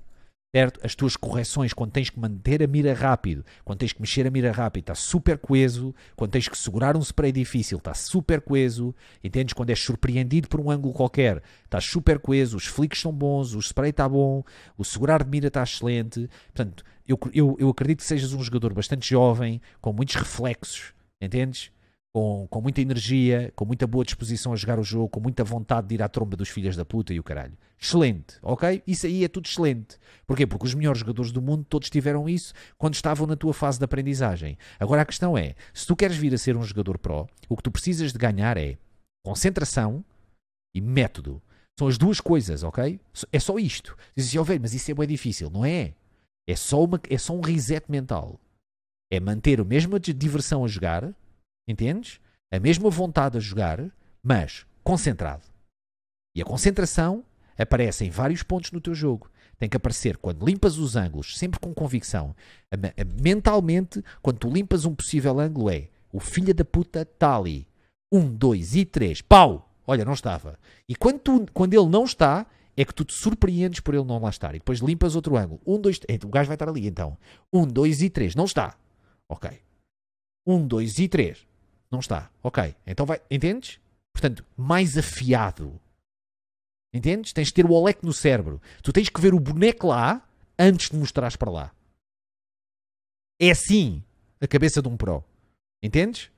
certo? As tuas correções, quando tens que manter a mira rápido, quando tens que mexer a mira rápido, está super coeso, quando tens que segurar um spray difícil, está super coeso, entendes? Quando és surpreendido por um ângulo qualquer, está super coeso, os flicks são bons, o spray está bom, o segurar de mira está excelente, portanto, eu, eu, eu acredito que sejas um jogador bastante jovem, com muitos reflexos, entendes? com, com muita energia, com muita boa disposição a jogar o jogo, com muita vontade de ir à tromba dos filhos da puta e o caralho. Excelente, ok? Isso aí é tudo excelente. Porquê? Porque os melhores jogadores do mundo todos tiveram isso quando estavam na tua fase de aprendizagem. Agora a questão é: se tu queres vir a ser um jogador pró, o que tu precisas de ganhar é concentração e método. São as duas coisas, ok? É só isto. Dizes assim, oh, velho, mas isso é bem difícil. Não é. É só, uma, é só um reset mental. É manter a mesma diversão a jogar, Entendes? A mesma vontade a jogar, mas concentrado. E a concentração aparece em vários pontos no teu jogo. Tem que aparecer quando limpas os ângulos, sempre com convicção. Mentalmente, quando tu limpas um possível ângulo, é o filho da puta está ali. Um, dois e três. Pau! Olha, não estava. E quando, tu, quando ele não está, é que tu te surpreendes por ele não lá estar. E depois limpas outro ângulo. Um, dois, três. É, o gajo vai estar ali então. Um, dois e três. Não está. Ok. Um, dois e três. Não está. Ok. Então vai. Entendes? Portanto, mais afiado. Entendes? Tens de ter o Olek no cérebro. Tu tens que ver o boneco lá antes de mostrares para lá. É assim a cabeça de um pro. Entendes?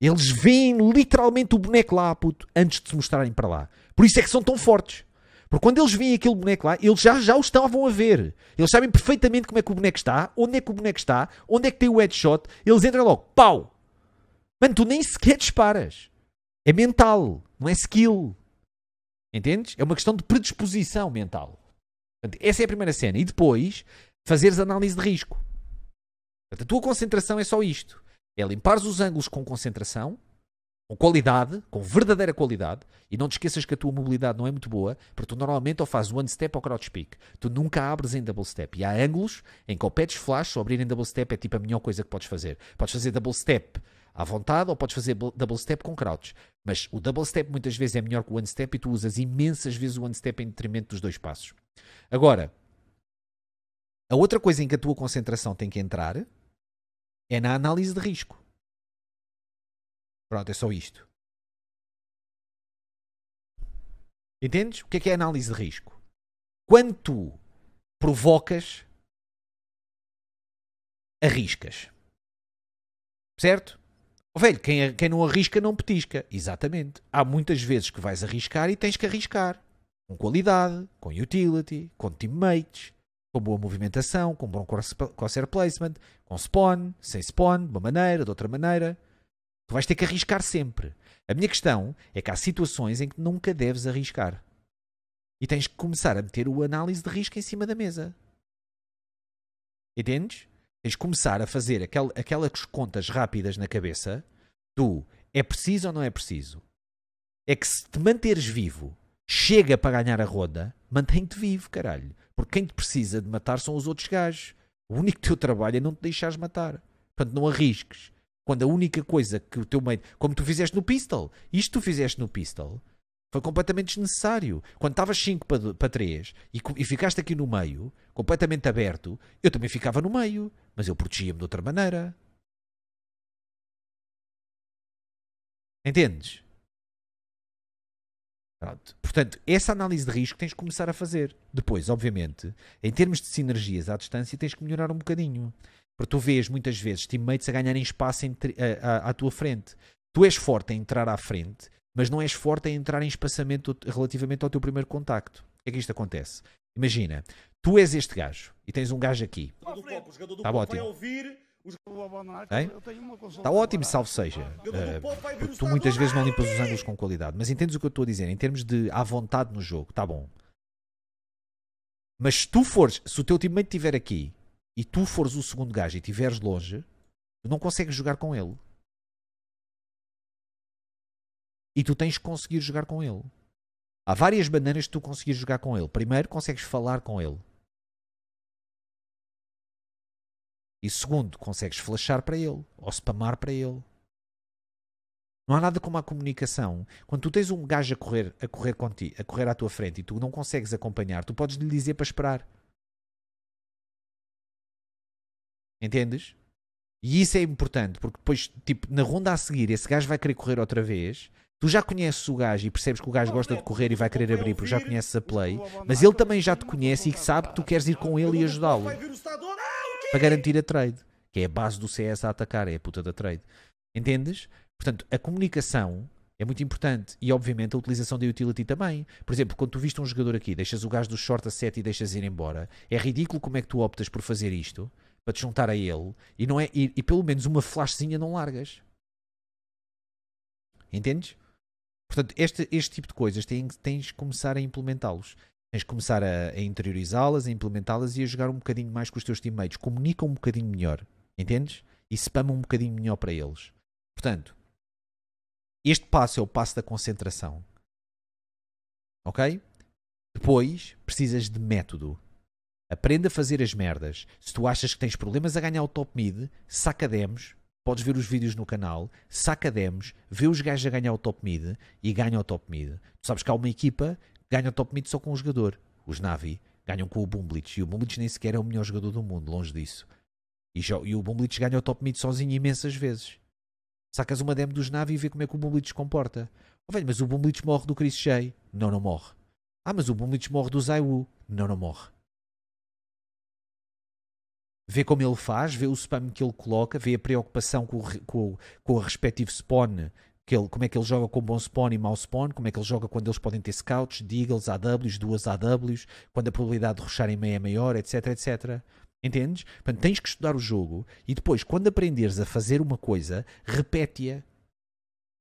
Eles veem literalmente o boneco lá, puto, antes de se mostrarem para lá. Por isso é que são tão fortes. Porque quando eles veem aquele boneco lá, eles já, já o estavam a ver. Eles sabem perfeitamente como é que o boneco está, onde é que o boneco está, onde é que tem o headshot. Eles entram logo, pau! Mano, tu nem sequer disparas. É mental, não é skill. Entendes? É uma questão de predisposição mental. Portanto, essa é a primeira cena. E depois, fazeres análise de risco. Portanto, a tua concentração é só isto. É limpares os ângulos com concentração, com qualidade, com verdadeira qualidade, e não te esqueças que a tua mobilidade não é muito boa, porque tu normalmente ou fazes one step ou crouch peak. Tu nunca abres em double step. E há ângulos em que ao pedes flash ou abrir em double step é tipo a melhor coisa que podes fazer. Podes fazer double step à vontade ou podes fazer double step com crouch. Mas o double step muitas vezes é melhor que o one step e tu usas imensas vezes o one step em detrimento dos dois passos. Agora, a outra coisa em que a tua concentração tem que entrar é na análise de risco. Pronto, é só isto. Entendes? O que é que é análise de risco? Quando tu provocas, arriscas. Certo? Oh, velho, quem, quem não arrisca não petisca. Exatamente. Há muitas vezes que vais arriscar e tens que arriscar. Com qualidade, com utility, com teammates, com boa movimentação, com bom crosshair placement, com spawn, sem spawn, de uma maneira, de outra maneira. Tu vais ter que arriscar sempre. A minha questão é que há situações em que nunca deves arriscar. E tens que começar a meter o análise de risco em cima da mesa. Entendes? Tens de começar a fazer aquel, aquelas contas rápidas na cabeça do é preciso ou não é preciso. É que se te manteres vivo, chega para ganhar a roda, mantém-te vivo, caralho. Porque quem te precisa de matar são os outros gajos. O único teu trabalho é não te deixares matar. Portanto, não arrisques. Quando a única coisa que o teu meio. Como tu fizeste no Pistol. Isto tu fizeste no Pistol foi completamente desnecessário. Quando estavas 5 para, 3 e, e, ficaste aqui no meio, completamente aberto, eu também ficava no meio, mas eu protegia-me de outra maneira. Entendes? Pronto. Portanto, essa análise de risco tens que começar a fazer. Depois, obviamente, em termos de sinergias à distância, tens que melhorar um bocadinho. Porque tu vês muitas vezes teammates a ganharem espaço entre, a, a, à tua frente. Tu és forte a entrar à frente mas não és forte a entrar em espaçamento relativamente ao teu primeiro contacto. O que é que isto acontece? Imagina, tu és este gajo e tens um gajo aqui. Está ótimo. Está ótimo, salvo seja. Uh, tu muitas vezes não limpas os ângulos com qualidade, mas entendes o que eu estou a dizer em termos de à vontade no jogo, está bom. Mas se tu fores, se o teu teammate estiver aqui e tu fores o segundo gajo e estiveres longe, tu não consegues jogar com ele. E tu tens que conseguir jogar com ele. Há várias maneiras de tu conseguir jogar com ele. Primeiro, consegues falar com ele. E segundo, consegues flashar para ele ou spamar para ele. Não há nada como a comunicação. Quando tu tens um gajo a correr, a correr contigo, a correr à tua frente e tu não consegues acompanhar, tu podes lhe dizer para esperar. Entendes? E isso é importante, porque depois, tipo, na ronda a seguir, esse gajo vai querer correr outra vez tu já conheces o gajo e percebes que o gajo gosta de correr e vai querer abrir porque já conheces a play, mas ele também já te conhece e sabe que tu queres ir com ele e ajudá-lo é para é? garantir a trade, que é a base do CS a atacar, é a puta da trade. Entendes? Portanto, a comunicação é muito importante. E, obviamente, a utilização da utility também. Por exemplo, quando tu viste um jogador aqui, deixas o gajo do short a 7 e deixas ir embora. É ridículo como é que tu optas por fazer isto, para te juntar a ele, e, não é, e, e pelo menos uma flashzinha não largas. Entendes? Portanto, este, este tipo de coisas tens, tens de começar a implementá-los. Tens de começar a, a interiorizá-las, a implementá-las e a jogar um bocadinho mais com os teus teammates. Comunica um bocadinho melhor, entendes? E spam um bocadinho melhor para eles. Portanto, este passo é o passo da concentração. Ok? Depois, precisas de método. Aprenda a fazer as merdas. Se tu achas que tens problemas a ganhar o top mid, saca demos, podes ver os vídeos no canal, saca demos, vê os gajos a ganhar o top mid e ganha o top mid. Tu sabes que há uma equipa que ganha o top mid só com um jogador. Os Navi ganham com o Bumblitz e o Bumblitz nem sequer é o melhor jogador do mundo, longe disso. E, e o Bumblitz ganha o top mid sozinho imensas vezes. Sacas uma demo dos Navi e vê como é que o Bumblitz se comporta. Oh, velho, mas o Bumblitz morre do Chris Shea. Não, não morre. Ah, mas o Bumblitz morre do Zaiwu. Não, não morre vê como ele faz, vê o spam que ele coloca, vê a preocupação com o, com, com o respectivo spawn, que ele, como é que ele joga com bom spawn e mau spawn, como é que ele joga quando eles podem ter scouts, deagles, AWs, duas AWs, quando a probabilidade de rocharem meia é maior, etc, etc. Entendes? Portanto, tens que estudar o jogo e depois, quando aprenderes a fazer uma coisa, repete-a.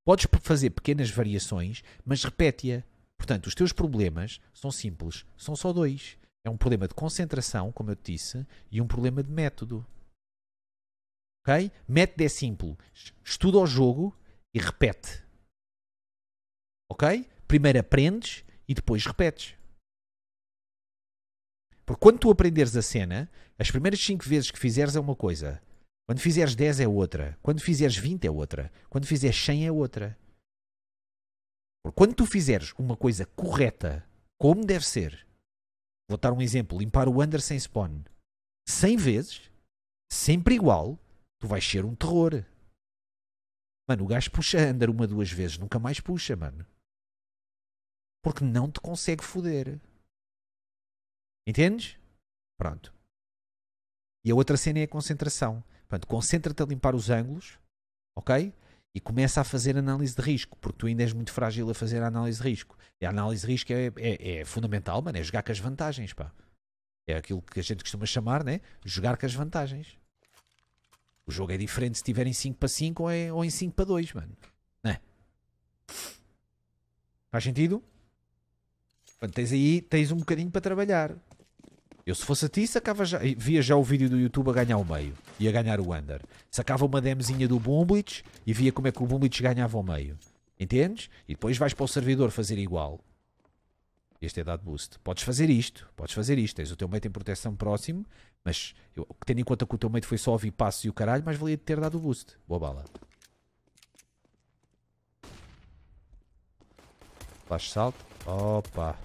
Podes fazer pequenas variações, mas repete-a. Portanto, os teus problemas são simples, são só dois. É um problema de concentração, como eu te disse, e um problema de método. Ok? Método é simples. Estuda o jogo e repete. Ok? Primeiro aprendes e depois repetes. Porque quando tu aprenderes a cena, as primeiras 5 vezes que fizeres é uma coisa. Quando fizeres 10 é outra. Quando fizeres 20 é outra. Quando fizeres 100 é outra. Porque quando tu fizeres uma coisa correta, como deve ser, Vou dar um exemplo: limpar o under sem spawn 100 vezes, sempre igual, tu vais ser um terror. Mano, o gajo puxa under uma, duas vezes, nunca mais puxa, mano. Porque não te consegue foder. Entendes? Pronto. E a outra cena é a concentração. concentra-te a limpar os ângulos, ok? e começa a fazer análise de risco, porque tu ainda és muito frágil a fazer a análise de risco. E a análise de risco é, é, é fundamental, mano, é jogar com as vantagens, pá. É aquilo que a gente costuma chamar, né? Jogar com as vantagens. O jogo é diferente se tiver em 5 para 5 ou, é, ou em 5 para 2, mano. Né? Faz sentido? Portanto, tens aí, tens um bocadinho para trabalhar. Eu se fosse a ti, sacava já, via já o vídeo do YouTube a ganhar o meio e a ganhar o under. Sacava uma demzinha do Boomblitz e via como é que o Boomblitz ganhava o meio. Entendes? E depois vais para o servidor fazer igual. Este é dado boost. Podes fazer isto, podes fazer isto. Tens o teu mate em proteção próximo, mas eu, tendo em conta que o teu mate foi só ouvir passos e o caralho, mais valia ter dado o boost. Boa bala. Flash salto. Opa.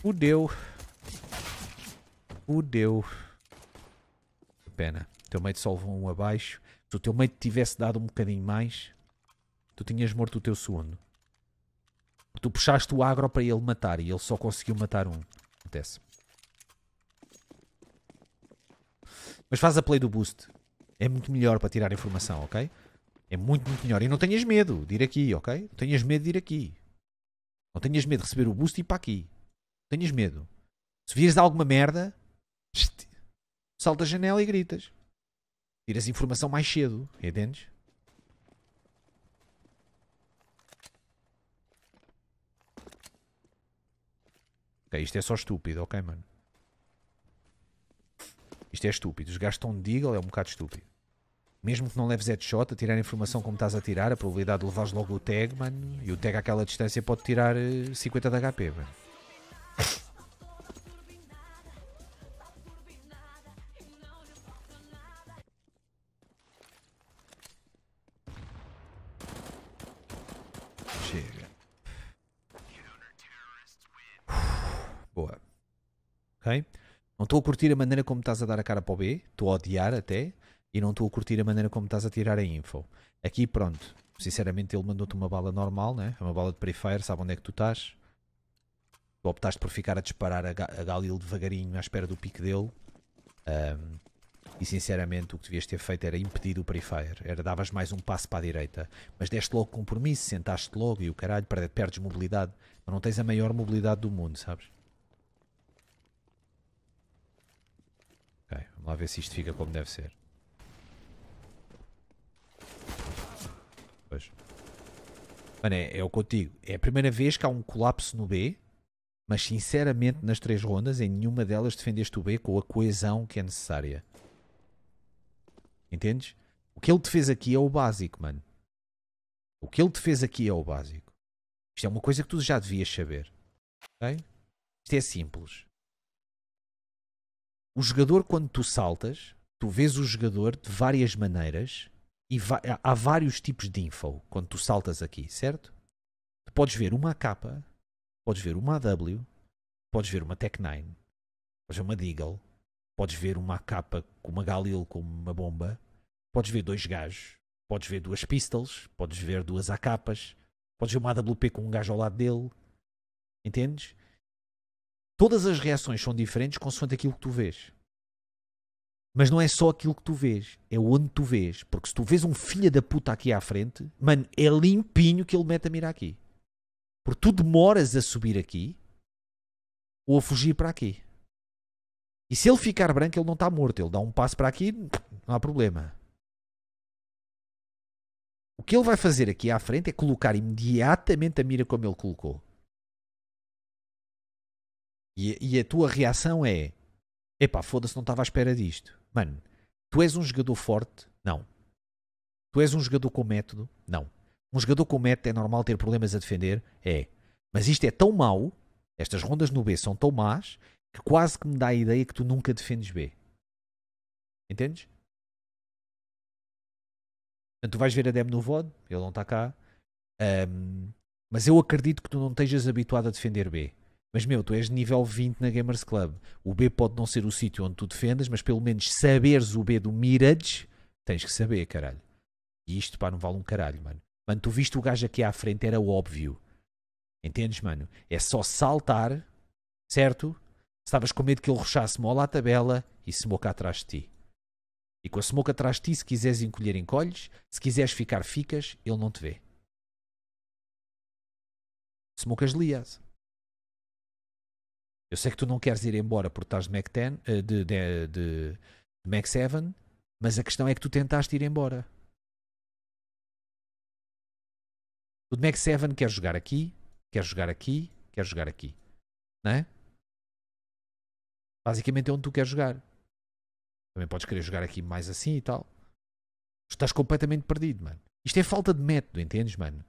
Fudeu. Fudeu. Pena. O teu mate salvou um abaixo. Se o teu mate tivesse dado um bocadinho mais, tu tinhas morto o teu segundo. Tu puxaste o agro para ele matar e ele só conseguiu matar um. Acontece. Mas faz a play do boost. É muito melhor para tirar informação, ok? É muito, muito melhor. E não tenhas medo de ir aqui, ok? Não tenhas medo de ir aqui. Não tenhas medo de receber o boost e ir para aqui. Não tenhas medo. Se vires alguma merda, salta a janela e gritas. Tiras informação mais cedo, entendes? Ok, isto é só estúpido, ok, mano. Isto é estúpido. Os gajos estão de deagle, é um bocado estúpido. Mesmo que não leves headshot, a tirar informação como estás a tirar, a probabilidade de levares logo o tag, mano, e o tag àquela distância pode tirar 50 eh, de HP, mano. estou a curtir a maneira como estás a dar a cara para o B, estou a odiar até, e não estou a curtir a maneira como estás a tirar a info. Aqui, pronto, sinceramente ele mandou-te uma bala normal, né? É uma bala de prefire, sabe onde é que tu estás. Tu optaste por ficar a disparar a, a Galil devagarinho à espera do pique dele. Um, e sinceramente o que devias ter feito era impedir o prefire, era davas mais um passo para a direita, mas deste logo compromisso, sentaste logo e o caralho, perdes mobilidade, mas não tens a maior mobilidade do mundo, sabes? Ok, vamos lá ver se isto fica como deve ser. Pois. Mano, é, é o contigo. É a primeira vez que há um colapso no B, mas sinceramente nas três rondas, em nenhuma delas defendeste o B com a coesão que é necessária. Entendes? O que ele te fez aqui é o básico, mano. O que ele te fez aqui é o básico. Isto é uma coisa que tu já devias saber. Ok? Isto é simples o jogador, quando tu saltas, tu vês o jogador de várias maneiras e há vários tipos de info quando tu saltas aqui, certo? Tu podes ver uma AK, podes ver uma AW, podes ver uma Tech 9, podes ver uma Deagle, podes ver uma AK com uma Galil com uma bomba, podes ver dois gajos, podes ver duas pistols, podes ver duas AKs, podes ver uma AWP com um gajo ao lado dele, entendes? Todas as reações são diferentes consoante aquilo que tu vês. Mas não é só aquilo que tu vês, é onde tu vês. Porque se tu vês um filho da puta aqui à frente, mano, é limpinho que ele mete a mira aqui. Porque tu demoras a subir aqui ou a fugir para aqui. E se ele ficar branco, ele não está morto. Ele dá um passo para aqui, não há problema. O que ele vai fazer aqui à frente é colocar imediatamente a mira como ele colocou. E, e a tua reação é: epá, foda-se, não estava à espera disto. Mano, tu és um jogador forte? Não. Tu és um jogador com método? Não. Um jogador com método é normal ter problemas a defender? É. Mas isto é tão mau, estas rondas no B são tão más, que quase que me dá a ideia que tu nunca defendes B. Entendes? Portanto, tu vais ver a Dem no VOD, ele não está cá. Um, mas eu acredito que tu não estejas habituado a defender B. Mas meu, tu és nível 20 na Gamers Club. O B pode não ser o sítio onde tu defendas, mas pelo menos saberes o B do Mirage, tens que saber, caralho. E isto, pá, não vale um caralho, mano. Mano, tu viste o gajo aqui à frente, era óbvio. Entendes, mano? É só saltar, certo? Estavas com medo que ele rochasse mola à tabela e smoke atrás de ti. E com a smoke atrás de ti, se quiseres encolher, encolhes. Se quiseres ficar, ficas. Ele não te vê. Smoke as lias. Eu sei que tu não queres ir embora porque estás de Mac 10, eh, de, de, de Mac 7, mas a questão é que tu tentaste ir embora. O de Mac 7 quer jogar aqui, quer jogar aqui, quer jogar aqui. Não é? Basicamente é onde tu queres jogar. Também podes querer jogar aqui mais assim e tal. Estás completamente perdido, mano. Isto é falta de método, entendes, mano?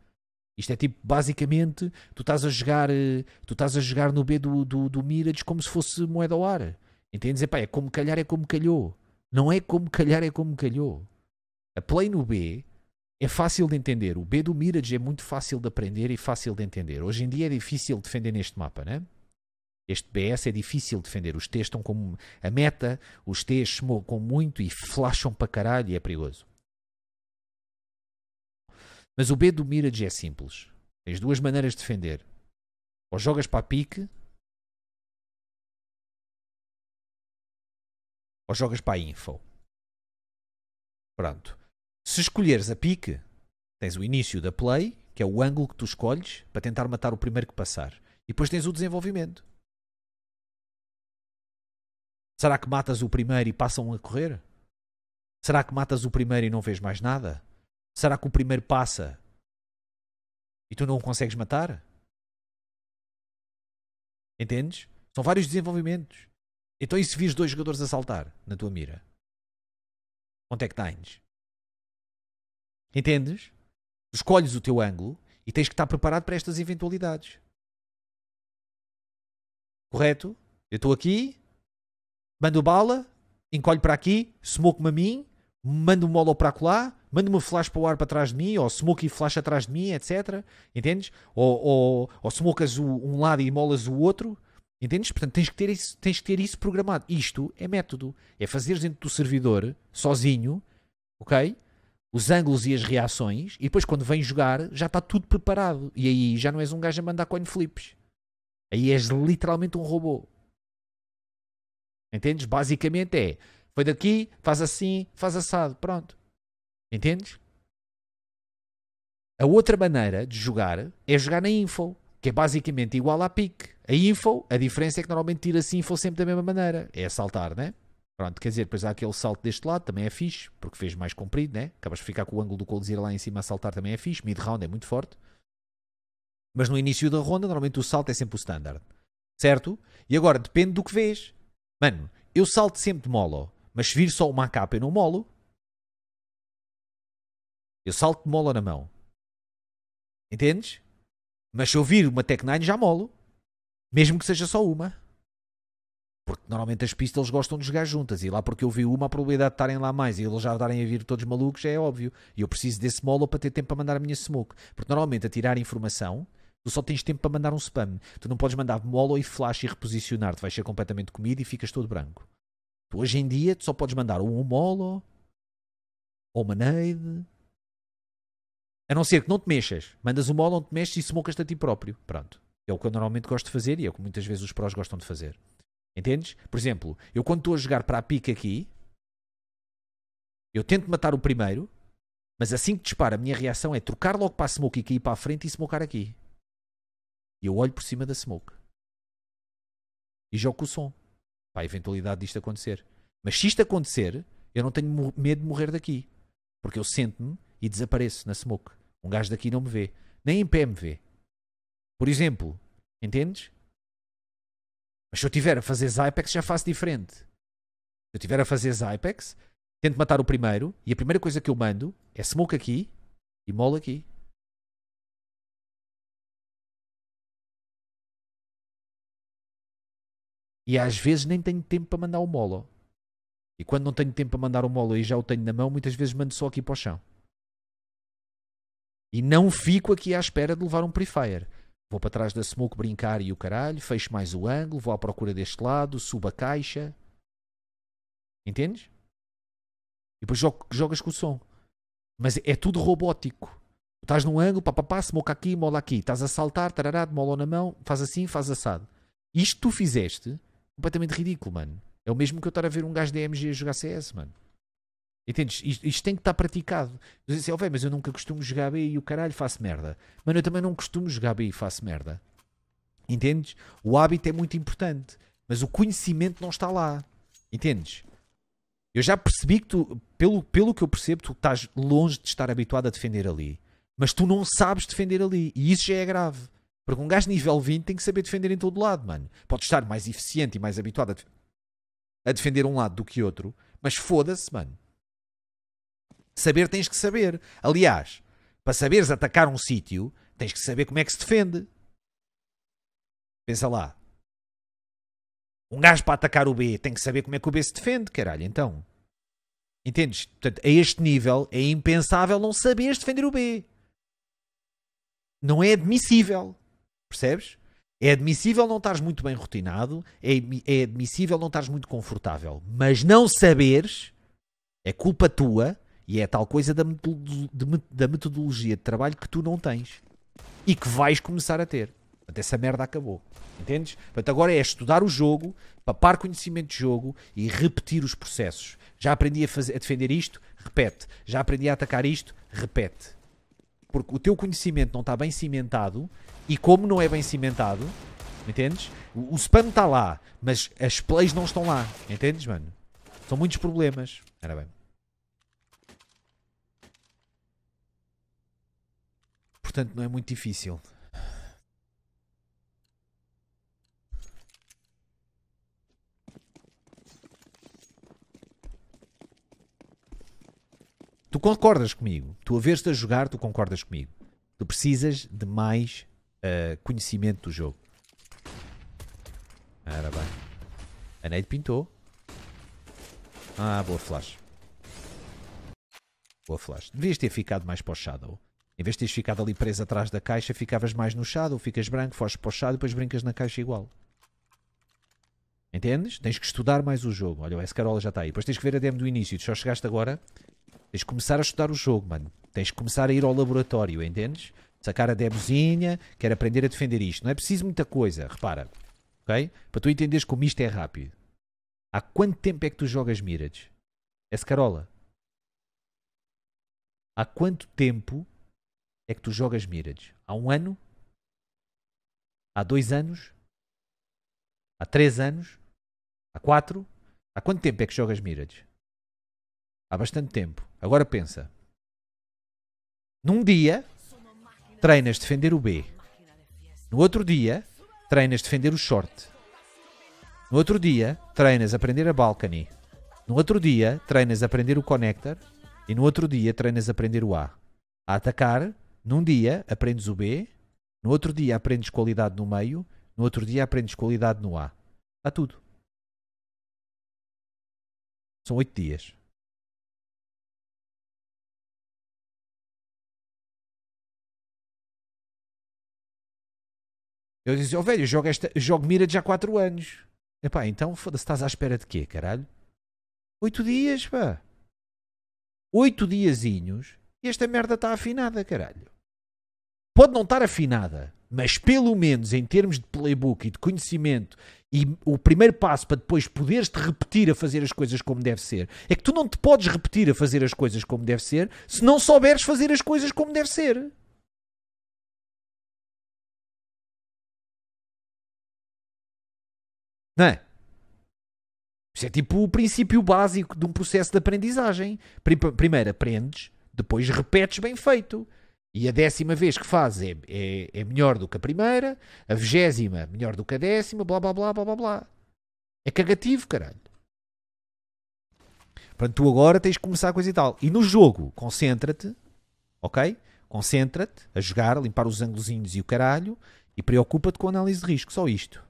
Isto é tipo, basicamente, tu estás a jogar, eh, tu estás a jogar no B do, do, do Mirage como se fosse moeda ao ar. Entendes? Epá, é como calhar é como calhou. Não é como calhar é como calhou. A play no B é fácil de entender. O B do Mirage é muito fácil de aprender e fácil de entender. Hoje em dia é difícil defender neste mapa, né? Este BS é difícil de defender. Os T's estão como a meta, os T's com muito e flasham para caralho e é perigoso. Mas o B do Mirage é simples. Tens duas maneiras de defender. Ou jogas para a pique, ou jogas para a info. Pronto. Se escolheres a pique, tens o início da play, que é o ângulo que tu escolhes para tentar matar o primeiro que passar. E depois tens o desenvolvimento. Será que matas o primeiro e passam a correr? Será que matas o primeiro e não vês mais nada? Será que o primeiro passa e tu não o consegues matar? Entendes? São vários desenvolvimentos. Então e se vires dois jogadores a saltar na tua mira? Quanto é que tens? Entendes? escolhes o teu ângulo e tens que estar preparado para estas eventualidades. Correto? Eu estou aqui, mando bala, encolho para aqui, smoke-me a mim, mando um molo para lá, mando uma flash para o ar para trás de mim, ou smoke e flash atrás de mim, etc. Entendes? Ou, ou, ou o um lado e molas o outro. Entendes? Portanto, tens que, ter isso, tens que ter isso programado. Isto é método. É fazeres dentro do servidor, sozinho, ok? Os ângulos e as reações, e depois quando vem jogar, já está tudo preparado. E aí já não és um gajo a mandar coin flips. Aí és literalmente um robô. Entendes? Basicamente é foi daqui, faz assim, faz assado. Pronto. Entendes? A outra maneira de jogar é jogar na info, que é basicamente igual à pique. A info, a diferença é que normalmente tira-se info sempre da mesma maneira. É saltar, né? Pronto, quer dizer, depois há aquele salto deste lado, também é fixe, porque fez mais comprido, né? Acabas de ficar com o ângulo do coldzera lá em cima a saltar, também é fixe. Mid-round é muito forte. Mas no início da ronda, normalmente o salto é sempre o standard. Certo? E agora, depende do que vês. Mano, eu salto sempre de molo. Mas se vir só uma capa, eu não molo. Eu salto de mola na mão. Entendes? Mas se eu vir uma Tech 9, já molo. Mesmo que seja só uma. Porque normalmente as pistas gostam de jogar juntas. E lá porque eu vi uma, a probabilidade de estarem lá mais e eles já estarem a vir todos malucos é óbvio. E eu preciso desse molo para ter tempo para mandar a minha smoke. Porque normalmente a tirar informação tu só tens tempo para mandar um spam. Tu não podes mandar molo e flash e reposicionar-te. Vais ser completamente comido e ficas todo branco. Tu hoje em dia tu só podes mandar um molo ou uma neide. A não ser que não te mexas. Mandas um molo onde te mexes e smokas te a ti próprio. Pronto. É o que eu normalmente gosto de fazer e é o que muitas vezes os prós gostam de fazer. Entendes? Por exemplo, eu quando estou a jogar para a pica aqui, eu tento matar o primeiro, mas assim que dispara, a minha reação é trocar logo para a smoke e cair para a frente e smocar aqui. E eu olho por cima da smoke. E jogo o som para a eventualidade disto acontecer. Mas se isto acontecer, eu não tenho medo de morrer daqui. Porque eu sento-me e desapareço na smoke. Um gajo daqui não me vê. Nem em pé me vê. Por exemplo, entendes? Mas se eu tiver a fazer Zypex, já faço diferente. Se eu tiver a fazer Zypex, tento matar o primeiro e a primeira coisa que eu mando é smoke aqui e mola aqui. E às vezes nem tenho tempo para mandar o molo. E quando não tenho tempo para mandar o molo e já o tenho na mão, muitas vezes mando só aqui para o chão. E não fico aqui à espera de levar um pre-fire. Vou para trás da smoke brincar e o caralho, fecho mais o ângulo, vou à procura deste lado, subo a caixa. Entendes? E depois jogo, jogas com o som. Mas é tudo robótico. Estás num ângulo, papapá, smoke aqui, mola aqui. Estás a saltar, tarará, mola na mão, faz assim, faz assado. Isto tu fizeste, completamente ridículo, mano. É o mesmo que eu estar a ver um gajo de MG jogar CS, mano. Entendes? Isto, isto tem que estar praticado. Eu assim, oh, véio, mas eu nunca costumo jogar B e o caralho faço merda. Mano, eu também não costumo jogar B e faço merda. Entendes? O hábito é muito importante, mas o conhecimento não está lá. Entendes? Eu já percebi que tu, pelo, pelo que eu percebo, tu estás longe de estar habituado a defender ali. Mas tu não sabes defender ali. E isso já é grave. Porque um gajo nível 20 tem que saber defender em todo lado, mano. Pode estar mais eficiente e mais habituado a, def a defender um lado do que outro, mas foda-se, mano. Saber tens que saber. Aliás, para saberes atacar um sítio, tens que saber como é que se defende. Pensa lá. Um gajo para atacar o B tem que saber como é que o B se defende, caralho, então. Entendes? Portanto, a este nível é impensável não saberes defender o B. Não é admissível. Percebes? É admissível não estares muito bem rotinado, é, é admissível não estares muito confortável, mas não saberes é culpa tua e é tal coisa da, da metodologia de trabalho que tu não tens e que vais começar a ter. Portanto, essa merda acabou. Entendes? Portanto, agora é estudar o jogo, papar conhecimento de jogo e repetir os processos. Já aprendi a, fazer, a defender isto? Repete. Já aprendi a atacar isto? Repete. Porque o teu conhecimento não está bem cimentado e como não é bem cimentado, entendes? O, o spam está lá, mas as plays não estão lá, entendes, mano? São muitos problemas. Era bem. Portanto, não é muito difícil. Tu concordas comigo. Tu a ver-te a jogar, tu concordas comigo. Tu precisas de mais uh, conhecimento do jogo. Ora ah, bem. A Neide pintou. Ah, boa flash. Boa flash. Devias ter ficado mais para o Shadow. Em vez de teres ficado ali preso atrás da caixa, ficavas mais no Shadow. Ficas branco, foges para o Shadow e depois brincas na caixa igual. Entendes? Tens que estudar mais o jogo. Olha, o S-Carola já está aí. Depois tens que ver a demo do início. Tu só chegaste agora Tens de começar a estudar o jogo, mano. Tens de começar a ir ao laboratório, entendes? Sacar a demozinha, quero aprender a defender isto. Não é preciso muita coisa, repara. Ok? Para tu entenderes como isto é rápido. Há quanto tempo é que tu jogas Mirage? Essa é Carola? Há quanto tempo é que tu jogas Mirage? Há um ano? Há dois anos? Há três anos? Há quatro? Há quanto tempo é que jogas Mirage? Há bastante tempo. Agora pensa. Num dia, treinas defender o B. No outro dia, treinas defender o short. No outro dia, treinas aprender a balcony. No outro dia, treinas aprender o connector. E no outro dia, treinas aprender o A. A atacar, num dia, aprendes o B. No outro dia, aprendes qualidade no meio. No outro dia, aprendes qualidade no A. Há tudo. São oito dias. Eu disse, ó oh, velho, eu jogo, esta, jogo Mirage há 4 anos. Epá, então foda-se, estás à espera de quê, caralho? 8 dias, pá. 8 diazinhos e esta merda está afinada, caralho. Pode não estar afinada, mas pelo menos em termos de playbook e de conhecimento e o primeiro passo para depois poderes-te repetir a fazer as coisas como deve ser, é que tu não te podes repetir a fazer as coisas como deve ser se não souberes fazer as coisas como deve ser. Não é? Isso é tipo o princípio básico de um processo de aprendizagem. Primeiro aprendes, depois repetes bem feito. E a décima vez que fazes é, é, é melhor do que a primeira, a vigésima melhor do que a décima, blá blá blá blá blá blá. É cagativo, caralho. Portanto, tu agora tens que começar a coisa e tal. E no jogo, concentra-te, ok? Concentra-te a jogar, a limpar os ângulos e o caralho e preocupa-te com a análise de risco. Só isto.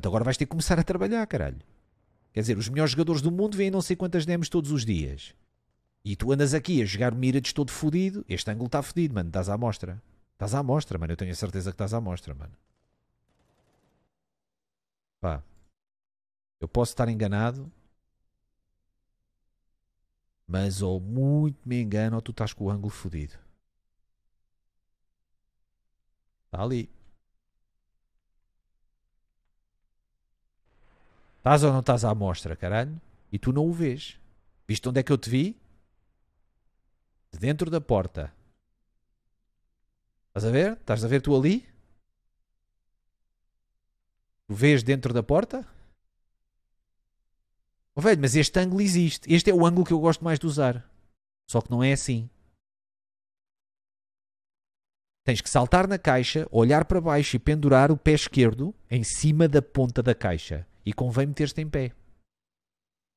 Então agora vais ter que começar a trabalhar, caralho. Quer dizer, os melhores jogadores do mundo vêm não sei quantas demos todos os dias. E tu andas aqui a jogar Mirage todo fodido. Este ângulo está fodido, mano. Estás à mostra. Estás à mostra, mano. Eu tenho a certeza que estás à mostra, mano. Pá. Eu posso estar enganado. Mas ou oh, muito me engano ou tu estás com o ângulo fodido. Está ali. Estás ou não estás à amostra, caralho? E tu não o vês. Viste onde é que eu te vi? De dentro da porta. Estás a ver? Estás a ver tu ali? Tu vês dentro da porta? Oh, velho, mas este ângulo existe. Este é o ângulo que eu gosto mais de usar. Só que não é assim. Tens que saltar na caixa, olhar para baixo e pendurar o pé esquerdo em cima da ponta da caixa. E convém meter-te em pé.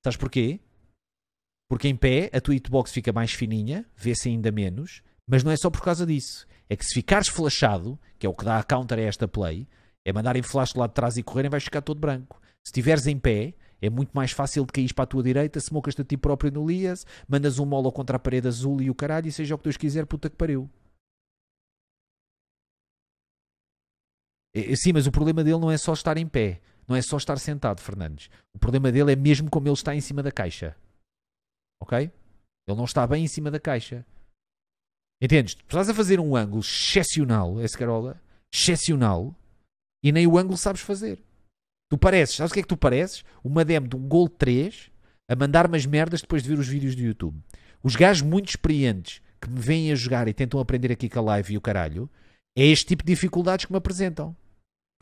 Sabes porquê? Porque em pé a tua hitbox fica mais fininha, vê-se ainda menos, mas não é só por causa disso. É que se ficares flashado, que é o que dá a counter a esta play, é mandarem flash do lado de trás e correrem, vais ficar todo branco. Se estiveres em pé, é muito mais fácil de cair para a tua direita, smokas-te a ti próprio no Lias, mandas um molo contra a parede azul e o caralho, e seja o que Deus quiser, puta que pariu. É, é sim, mas o problema dele não é só estar em pé. Não é só estar sentado, Fernandes. O problema dele é mesmo como ele está em cima da caixa. Ok? Ele não está bem em cima da caixa. Entendes? Tu estás a fazer um ângulo excepcional, esse é Carola, excepcional, e nem o ângulo sabes fazer. Tu pareces, sabes o que é que tu pareces? Uma demo de um gol 3 a mandar umas merdas depois de ver os vídeos do YouTube. Os gajos muito experientes que me vêm a jogar e tentam aprender aqui com a live e o caralho, é este tipo de dificuldades que me apresentam.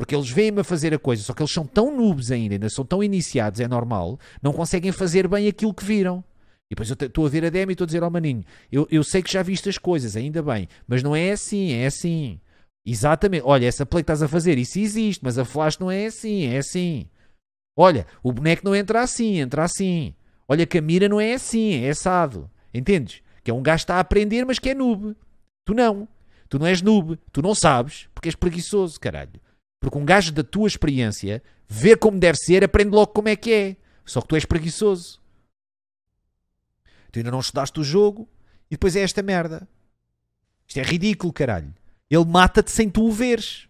Porque eles vêm me a fazer a coisa, só que eles são tão noobs ainda, ainda são tão iniciados, é normal, não conseguem fazer bem aquilo que viram. E depois eu estou a ver a Demi e estou a dizer, ao oh, maninho, eu, eu sei que já viste as coisas, ainda bem, mas não é assim, é assim. Exatamente, olha, essa play que estás a fazer, isso existe, mas a flash não é assim, é assim. Olha, o boneco não entra assim, entra assim. Olha que a mira não é assim, é assado. Entendes? Que é um gajo que está a aprender, mas que é noob. Tu não. Tu não és noob. Tu não sabes, porque és preguiçoso, caralho. Porque um gajo da tua experiência vê como deve ser, aprende logo como é que é. Só que tu és preguiçoso. Tu ainda não estudaste o jogo e depois é esta merda. Isto é ridículo, caralho. Ele mata-te sem tu o veres.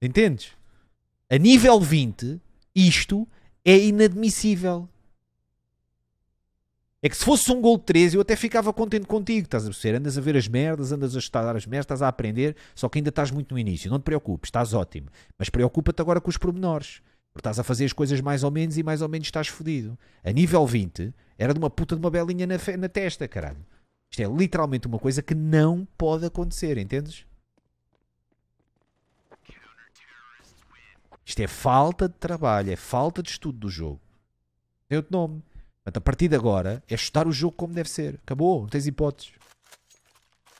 Entendes? A nível 20, isto é inadmissível. É que se fosse um gol 13, eu até ficava contente contigo, estás a perceber? Andas a ver as merdas, andas a estudar as merdas, estás a aprender, só que ainda estás muito no início. Não te preocupes, estás ótimo. Mas preocupa-te agora com os pormenores. Porque estás a fazer as coisas mais ou menos e mais ou menos estás fodido. A nível 20, era de uma puta de uma belinha na, na testa, caralho. Isto é literalmente uma coisa que não pode acontecer, entendes? Isto é falta de trabalho, é falta de estudo do jogo. Tem outro nome. Portanto, a partir de agora é chutar o jogo como deve ser. Acabou, não tens hipóteses.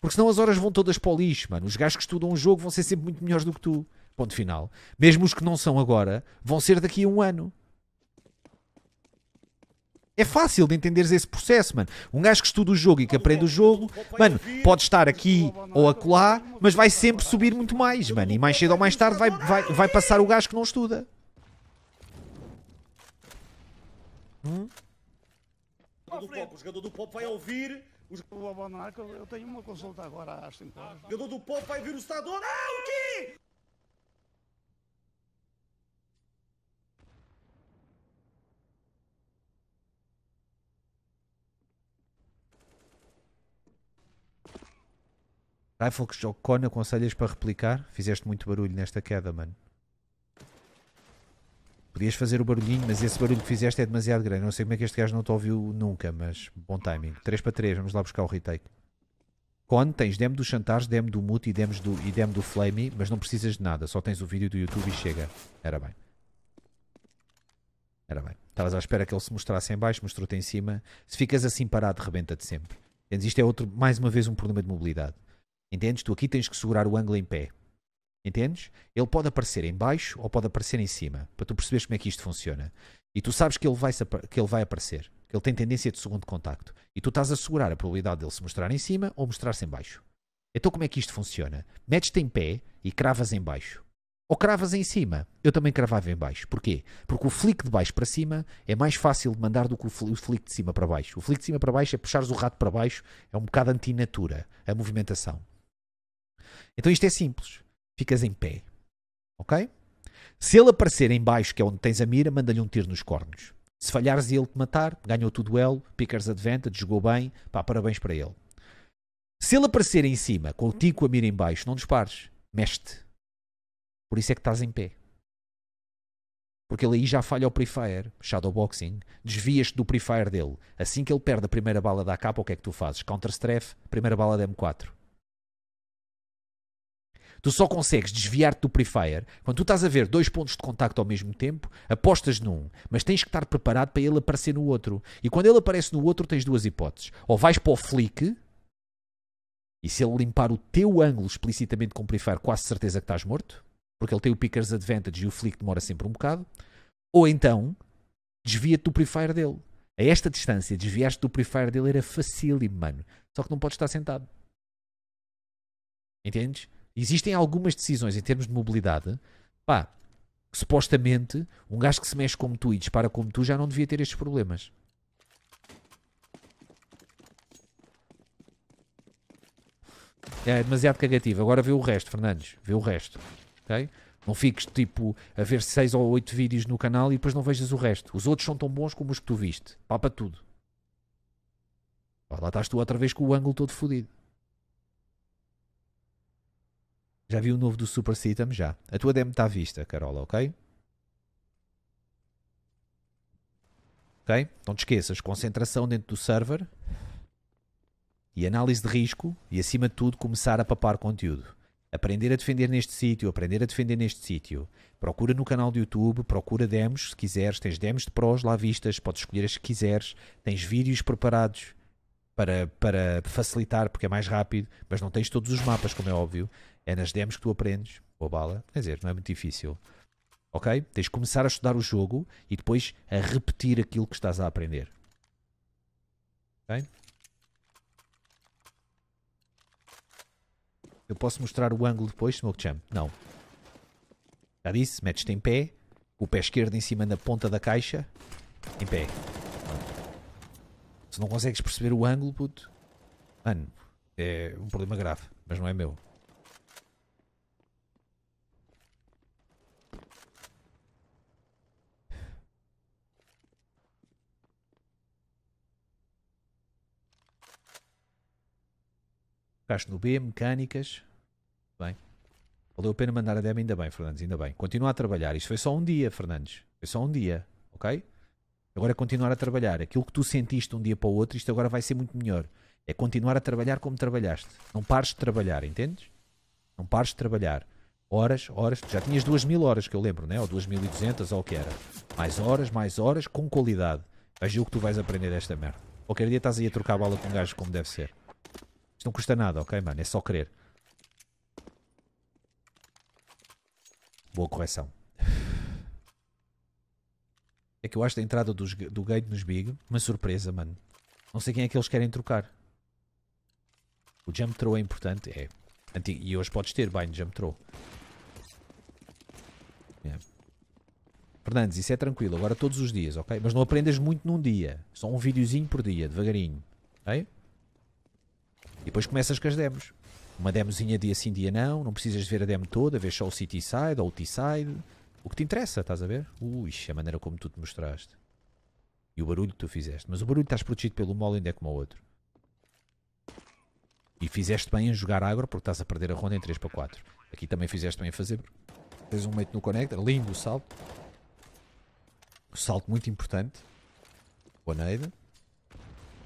Porque senão as horas vão todas para o lixo, mano. Os gajos que estudam o jogo vão ser sempre muito melhores do que tu. Ponto final. Mesmo os que não são agora, vão ser daqui a um ano. É fácil de entenderes esse processo, mano. Um gajo que estuda o jogo e que aprende o jogo, mano, pode estar aqui ou acolá, mas vai sempre subir muito mais, mano. E mais cedo ou mais tarde vai, vai, vai passar o gajo que não estuda. Hum? jogador do pop. O jogador do pop vai ouvir. O, o Abonar, eu tenho uma consulta agora às 5 horas. O jogador do pop vai ouvir o estador. Ah, o quê? Rifle que jogo Con, aconselhas para replicar? Fizeste muito barulho nesta queda, mano. Podias fazer o barulhinho, mas esse barulho que fizeste é demasiado grande. Não sei como é que este gajo não te ouviu nunca, mas bom timing. 3 para 3, vamos lá buscar o retake. Quando tens demo do Chantage, demo do Mute e, demos do, e demo do Flame, mas não precisas de nada, só tens o vídeo do YouTube e chega. Era bem. Era bem. Estavas à espera que ele se mostrasse em baixo, mostrou-te em cima. Se ficas assim parado, rebenta-te sempre. Entendes? Isto é outro, mais uma vez, um problema de mobilidade. Entendes? Tu aqui tens que segurar o ângulo em pé. Entendes? Ele pode aparecer em baixo ou pode aparecer em cima, para tu perceberes como é que isto funciona. E tu sabes que ele vai, que ele vai aparecer, que ele tem tendência de segundo contacto. E tu estás a assegurar a probabilidade dele se mostrar em cima ou mostrar-se em baixo. Então como é que isto funciona? Metes-te em pé e cravas em baixo. Ou cravas em cima. Eu também cravava em baixo. Porquê? Porque o flick de baixo para cima é mais fácil de mandar do que o flick de cima para baixo. O flick de cima para baixo é puxares o rato para baixo, é um bocado antinatura a movimentação. Então isto é simples ficas em pé. Ok? Se ele aparecer em baixo, que é onde tens a mira, manda-lhe um tiro nos cornos. Se falhares e ele te matar, ganhou o duelo, pickers advantage, jogou bem, pá, parabéns para ele. Se ele aparecer em cima, contigo com a mira em baixo, não dispares, mexe-te. Por isso é que estás em pé. Porque ele aí já falha ao pre-fire, shadowboxing, desvias-te do pre-fire dele. Assim que ele perde a primeira bala da capa, o que é que tu fazes? Counter-strafe, primeira bala da M4. Tu só consegues desviar-te do pre-fire quando tu estás a ver dois pontos de contacto ao mesmo tempo, apostas num, mas tens que estar preparado para ele aparecer no outro. E quando ele aparece no outro, tens duas hipóteses. Ou vais para o flick, e se ele limpar o teu ângulo explicitamente com o pre-fire, quase certeza que estás morto, porque ele tem o picker's advantage e o flick demora sempre um bocado. Ou então, desvia-te do pre-fire dele. A esta distância, desviaste do pre-fire dele era facílimo, mano. Só que não podes estar sentado. Entendes? existem algumas decisões em termos de mobilidade, pá, que supostamente um gajo que se mexe como tu e dispara como tu já não devia ter estes problemas. É demasiado cagativo. Agora vê o resto, Fernandes. Vê o resto. Ok? Não fiques tipo a ver 6 ou 8 vídeos no canal e depois não vejas o resto. Os outros são tão bons como os que tu viste. Pá para tudo. Lá estás tu outra vez com o ângulo todo fodido. Já vi o novo do Super Sitem? Já. A tua demo está à vista, Carola, ok? Ok? Não te esqueças, concentração dentro do server e análise de risco e, acima de tudo, começar a papar conteúdo. Aprender a defender neste sítio, aprender a defender neste sítio. Procura no canal do YouTube, procura demos se quiseres. Tens demos de prós lá vistas, podes escolher as que quiseres. Tens vídeos preparados para, para facilitar, porque é mais rápido, mas não tens todos os mapas, como é óbvio. É nas demos que tu aprendes ou bala. Quer dizer, não é muito difícil. Ok? Tens de começar a estudar o jogo e depois a repetir aquilo que estás a aprender. Ok? Eu posso mostrar o ângulo depois, Smoke Jump? Não. Já disse, metes-te em pé, o pé esquerdo em cima da ponta da caixa, em pé. Se não consegues perceber o ângulo, puto, mano, é um problema grave, mas não é meu. Gasto no B, mecânicas. Bem. Valeu a pena mandar a demo, ainda bem, Fernandes, ainda bem. Continuar a trabalhar. Isto foi só um dia, Fernandes. Foi só um dia, ok? Agora é continuar a trabalhar. Aquilo que tu sentiste um dia para o outro, isto agora vai ser muito melhor. É continuar a trabalhar como trabalhaste. Não pares de trabalhar, entendes? Não pares de trabalhar. Horas, horas. já tinhas duas mil horas, que eu lembro, né? Ou duas mil e duzentas, ou o que era. Mais horas, mais horas, com qualidade. Veja o que tu vais aprender desta merda. Qualquer dia estás aí a trocar a bala com um gajo como deve ser. Isto não custa nada, ok, mano? É só querer. Boa correção. É que eu acho a entrada dos, do gate nos Big uma surpresa, mano. Não sei quem é que eles querem trocar. O jump throw é importante, é. Antigo. E hoje podes ter bind jump throw. É. Fernandes, isso é tranquilo, agora todos os dias, ok? Mas não aprendas muito num dia. Só um videozinho por dia, devagarinho. Ok? E depois começas com as demos. Uma demozinha dia sim, dia não, não precisas de ver a demo toda, vês só o City Side ou o T-Side. O que te interessa, estás a ver? Ui, é a maneira como tu te mostraste. E o barulho que tu fizeste. Mas o barulho estás protegido pelo mole ainda é como o outro. E fizeste bem em jogar agro porque estás a perder a ronda em 3 para 4. Aqui também fizeste bem em fazer. Tens um meio no connector. Lindo o salto. O salto muito importante. Boa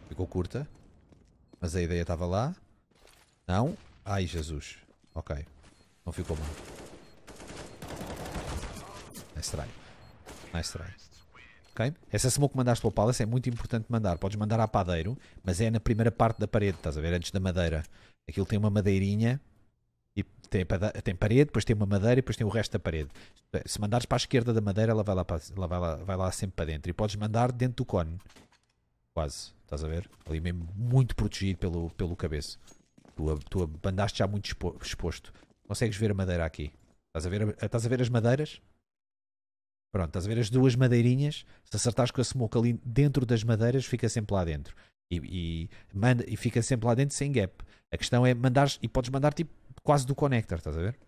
Ficou curta. Mas a ideia estava lá. Não. Ai, Jesus. Ok. Não ficou mal. Nice try. Nice try. ok Essa smoke que mandaste para o Palace é muito importante mandar. Podes mandar a padeiro, mas é na primeira parte da parede, estás a ver? Antes da madeira. Aquilo tem uma madeirinha e tem, tem parede, depois tem uma madeira e depois tem o resto da parede. Se mandares para a esquerda da madeira, ela vai lá, para, ela vai lá, vai lá sempre para dentro. E podes mandar dentro do cone. Quase. Estás a ver? Ali mesmo muito protegido pelo, pelo cabeço. Tu, tu andaste já muito expo exposto. Consegues ver a madeira aqui. Estás a ver, estás a ver as madeiras? Pronto, estás a ver as duas madeirinhas. Se acertares com a smoke ali dentro das madeiras, fica sempre lá dentro. E, e, manda, e fica sempre lá dentro sem gap. A questão é mandares, e podes mandar tipo quase do connector, estás a ver?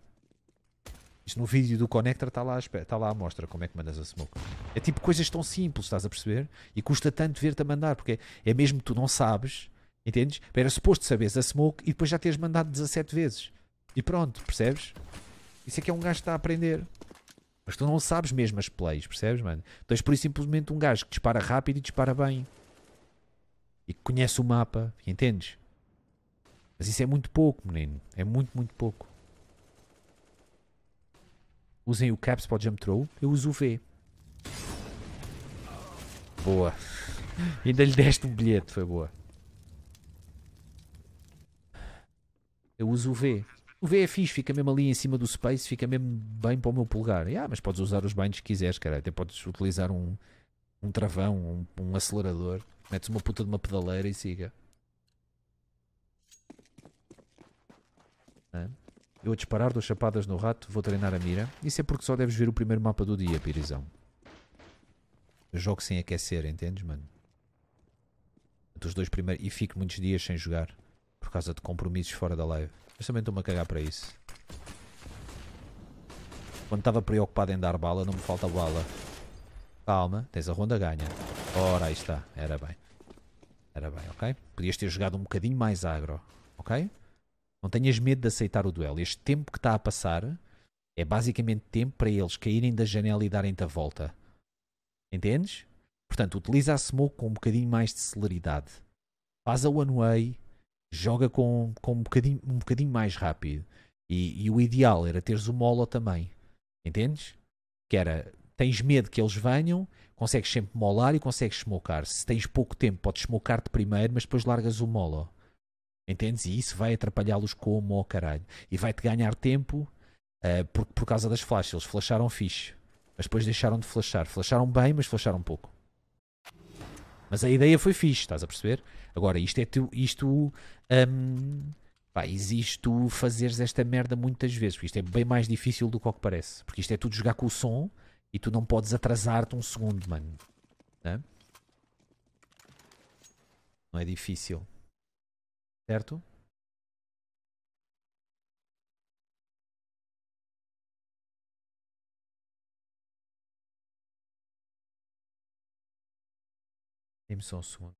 Isto no vídeo do Connector está lá, está lá a mostra como é que mandas a smoke. É tipo coisas tão simples, estás a perceber? E custa tanto ver-te a mandar, porque é mesmo que tu não sabes, entendes? Era suposto saberes a smoke e depois já teres mandado 17 vezes. E pronto, percebes? Isso é que é um gajo que está a aprender. Mas tu não sabes mesmo as plays, percebes, mano? és por isso simplesmente um gajo que dispara rápido e dispara bem. E que conhece o mapa, entendes? Mas isso é muito pouco, menino. É muito, muito pouco. Usem o caps para o jump throw. Eu uso o V. Boa. Ainda lhe deste um bilhete, foi boa. Eu uso o V. O V é fixe, fica mesmo ali em cima do space, fica mesmo bem para o meu polegar. Ah, yeah, mas podes usar os binds que quiseres, cara. Até podes utilizar um, um travão, um, um acelerador. Metes uma puta de uma pedaleira e siga. Eu a disparar, duas chapadas no rato, vou treinar a mira. Isso é porque só deves ver o primeiro mapa do dia, Pirizão. Eu jogo sem aquecer, entendes, mano? Dos dois primeiros. E fico muitos dias sem jogar. Por causa de compromissos fora da live. Mas também estou-me a cagar para isso. Quando estava preocupado em dar bala, não me falta bala. Calma, tens a ronda ganha. Ora, aí está. Era bem. Era bem, ok? Podias ter jogado um bocadinho mais agro, ok? Não tenhas medo de aceitar o duelo. Este tempo que está a passar é basicamente tempo para eles caírem da janela e darem-te a volta. Entendes? Portanto, utiliza a smoke com um bocadinho mais de celeridade. Faz a one way, joga com, com um, bocadinho, um bocadinho mais rápido. E, e o ideal era teres o molo também. Entendes? Que era, tens medo que eles venham, consegues sempre molar e consegues smocar. Se tens pouco tempo, podes smocar-te primeiro, mas depois largas o molo. Entendes? E isso vai atrapalhá-los como ao caralho. E vai-te ganhar tempo uh, por, por causa das flashes. Eles flasharam fixe, mas depois deixaram de flashar. Flasharam bem, mas flasharam pouco. Mas a ideia foi fixe, estás a perceber? Agora, isto é tu, isto. Um, pá, existe tu fazeres esta merda muitas vezes, porque isto é bem mais difícil do que o que parece. Porque isto é tudo jogar com o som e tu não podes atrasar-te um segundo, mano. Não é? não é difícil certo? Dê-me só um segundo.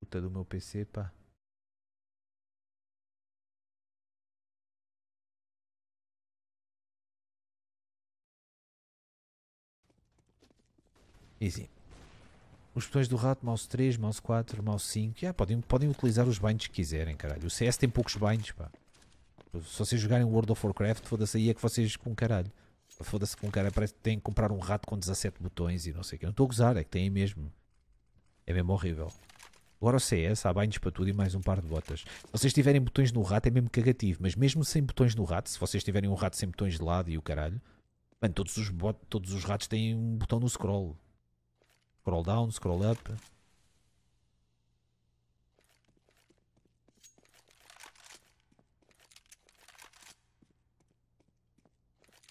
Puta do meu PC, pá. Easy. Os botões do rato, mouse 3, mouse 4, mouse 5. Yeah, podem, podem utilizar os binds que quiserem, caralho. O CS tem poucos binds, pá. Se vocês jogarem World of Warcraft, foda-se aí é que vocês com caralho. Foda-se com cara, parece que têm que comprar um rato com 17 botões e não sei o que. Não estou a gozar, é que tem mesmo. É mesmo horrível. Agora o CS, há binds para tudo e mais um par de botas. Se vocês tiverem botões no rato é mesmo cagativo, mas mesmo sem botões no rato, se vocês tiverem um rato sem botões de lado e o caralho, mano, todos os, todos os ratos têm um botão no scroll. Scroll down, scroll up.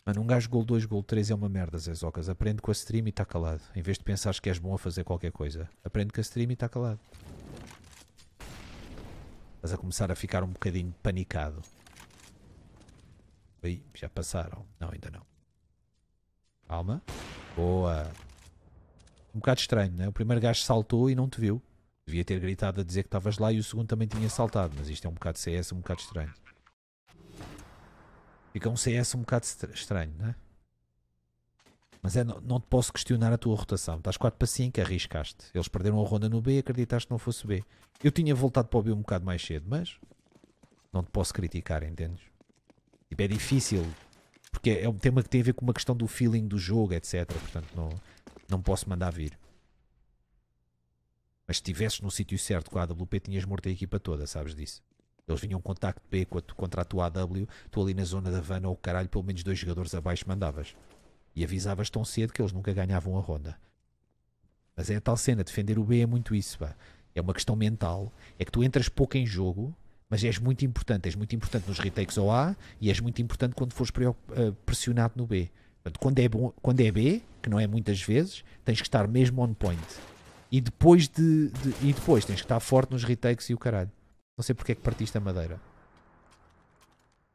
Mano, um gajo gol 2, gol 3 é uma merda, Zé Zocas. Aprende com a stream e está calado. Em vez de pensares que és bom a fazer qualquer coisa, aprende com a stream e está calado. Estás a começar a ficar um bocadinho panicado. Aí, já passaram. Não, ainda não. Calma. Boa um bocado estranho, né? O primeiro gajo saltou e não te viu. Devia ter gritado a dizer que estavas lá e o segundo também tinha saltado, mas isto é um bocado CS, um bocado estranho. Fica um CS um bocado estranho, né? Mas é, não, não te posso questionar a tua rotação. Estás 4 para 5, arriscaste. Eles perderam a ronda no B e acreditaste que não fosse B. Eu tinha voltado para o B um bocado mais cedo, mas não te posso criticar, entendes? Tipo, é difícil, porque é um tema que tem a ver com uma questão do feeling do jogo, etc. Portanto, não, não posso mandar vir. Mas se estivesses no sítio certo com a AWP, tinhas morto a equipa toda, sabes disso? Eles vinham contacto B contra a tua AW, tu ali na zona da Havana ou oh, caralho, pelo menos dois jogadores abaixo mandavas. E avisavas tão cedo que eles nunca ganhavam a ronda. Mas é a tal cena, defender o B é muito isso, pá. É uma questão mental. É que tu entras pouco em jogo, mas és muito importante. És muito importante nos retakes ao A e és muito importante quando fores eh, pressionado no B. Portanto, quando é, bom, quando é B, que não é muitas vezes, tens que estar mesmo on point. E depois de, de, e depois tens que estar forte nos retakes e o caralho. Não sei porque é que partiste a madeira.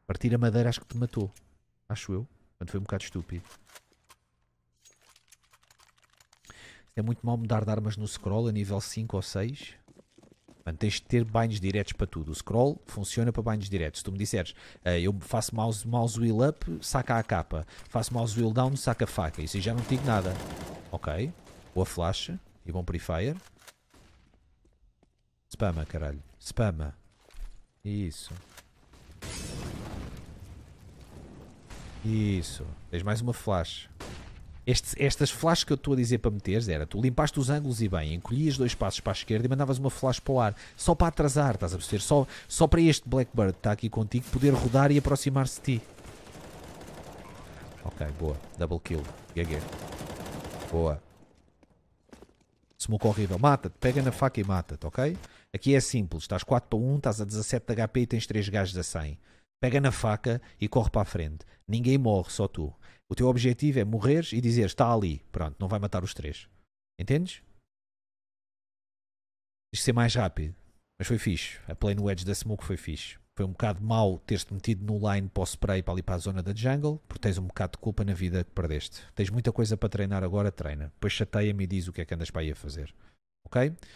Partir a madeira acho que te matou. Acho eu. Portanto, foi um bocado estúpido. É muito mal mudar de armas no scroll a nível 5 ou 6. Mano, tens de ter binds diretos para tudo. O scroll funciona para binds diretos. Se tu me disseres, uh, eu faço mouse, mouse wheel up, saca a capa. Faço mouse wheel down, saca a faca. Isso aí já não te digo nada. Ok. Boa flash. E bom purifier. Spama, caralho. Spama. Isso. Isso. Tens mais uma flash. Este, estas flashes que eu estou a dizer para meteres era tu limpaste os ângulos e bem, encolhias dois passos para a esquerda e mandavas uma flash para o ar, só para atrasar, estás a perceber? Só, só para este Blackbird que está aqui contigo poder rodar e aproximar-se de ti. Ok, boa. Double kill. GG. Boa. Smoke horrível. Mata-te, pega na faca e mata-te, ok? Aqui é simples, estás 4 para 1, estás a 17 de HP e tens 3 gajos a 100. Pega na faca e corre para a frente. Ninguém morre, só tu. O teu objetivo é morreres e dizer está ali. Pronto, não vai matar os três. Entendes? Isto ser mais rápido. Mas foi fixe. A play no edge da smoke foi fixe. Foi um bocado mau teres-te metido no line para o spray para ali para a zona da jungle, porque tens um bocado de culpa na vida que perdeste. Tens muita coisa para treinar agora, treina. Depois chateia-me e diz o que é que andas para aí a fazer. Ok?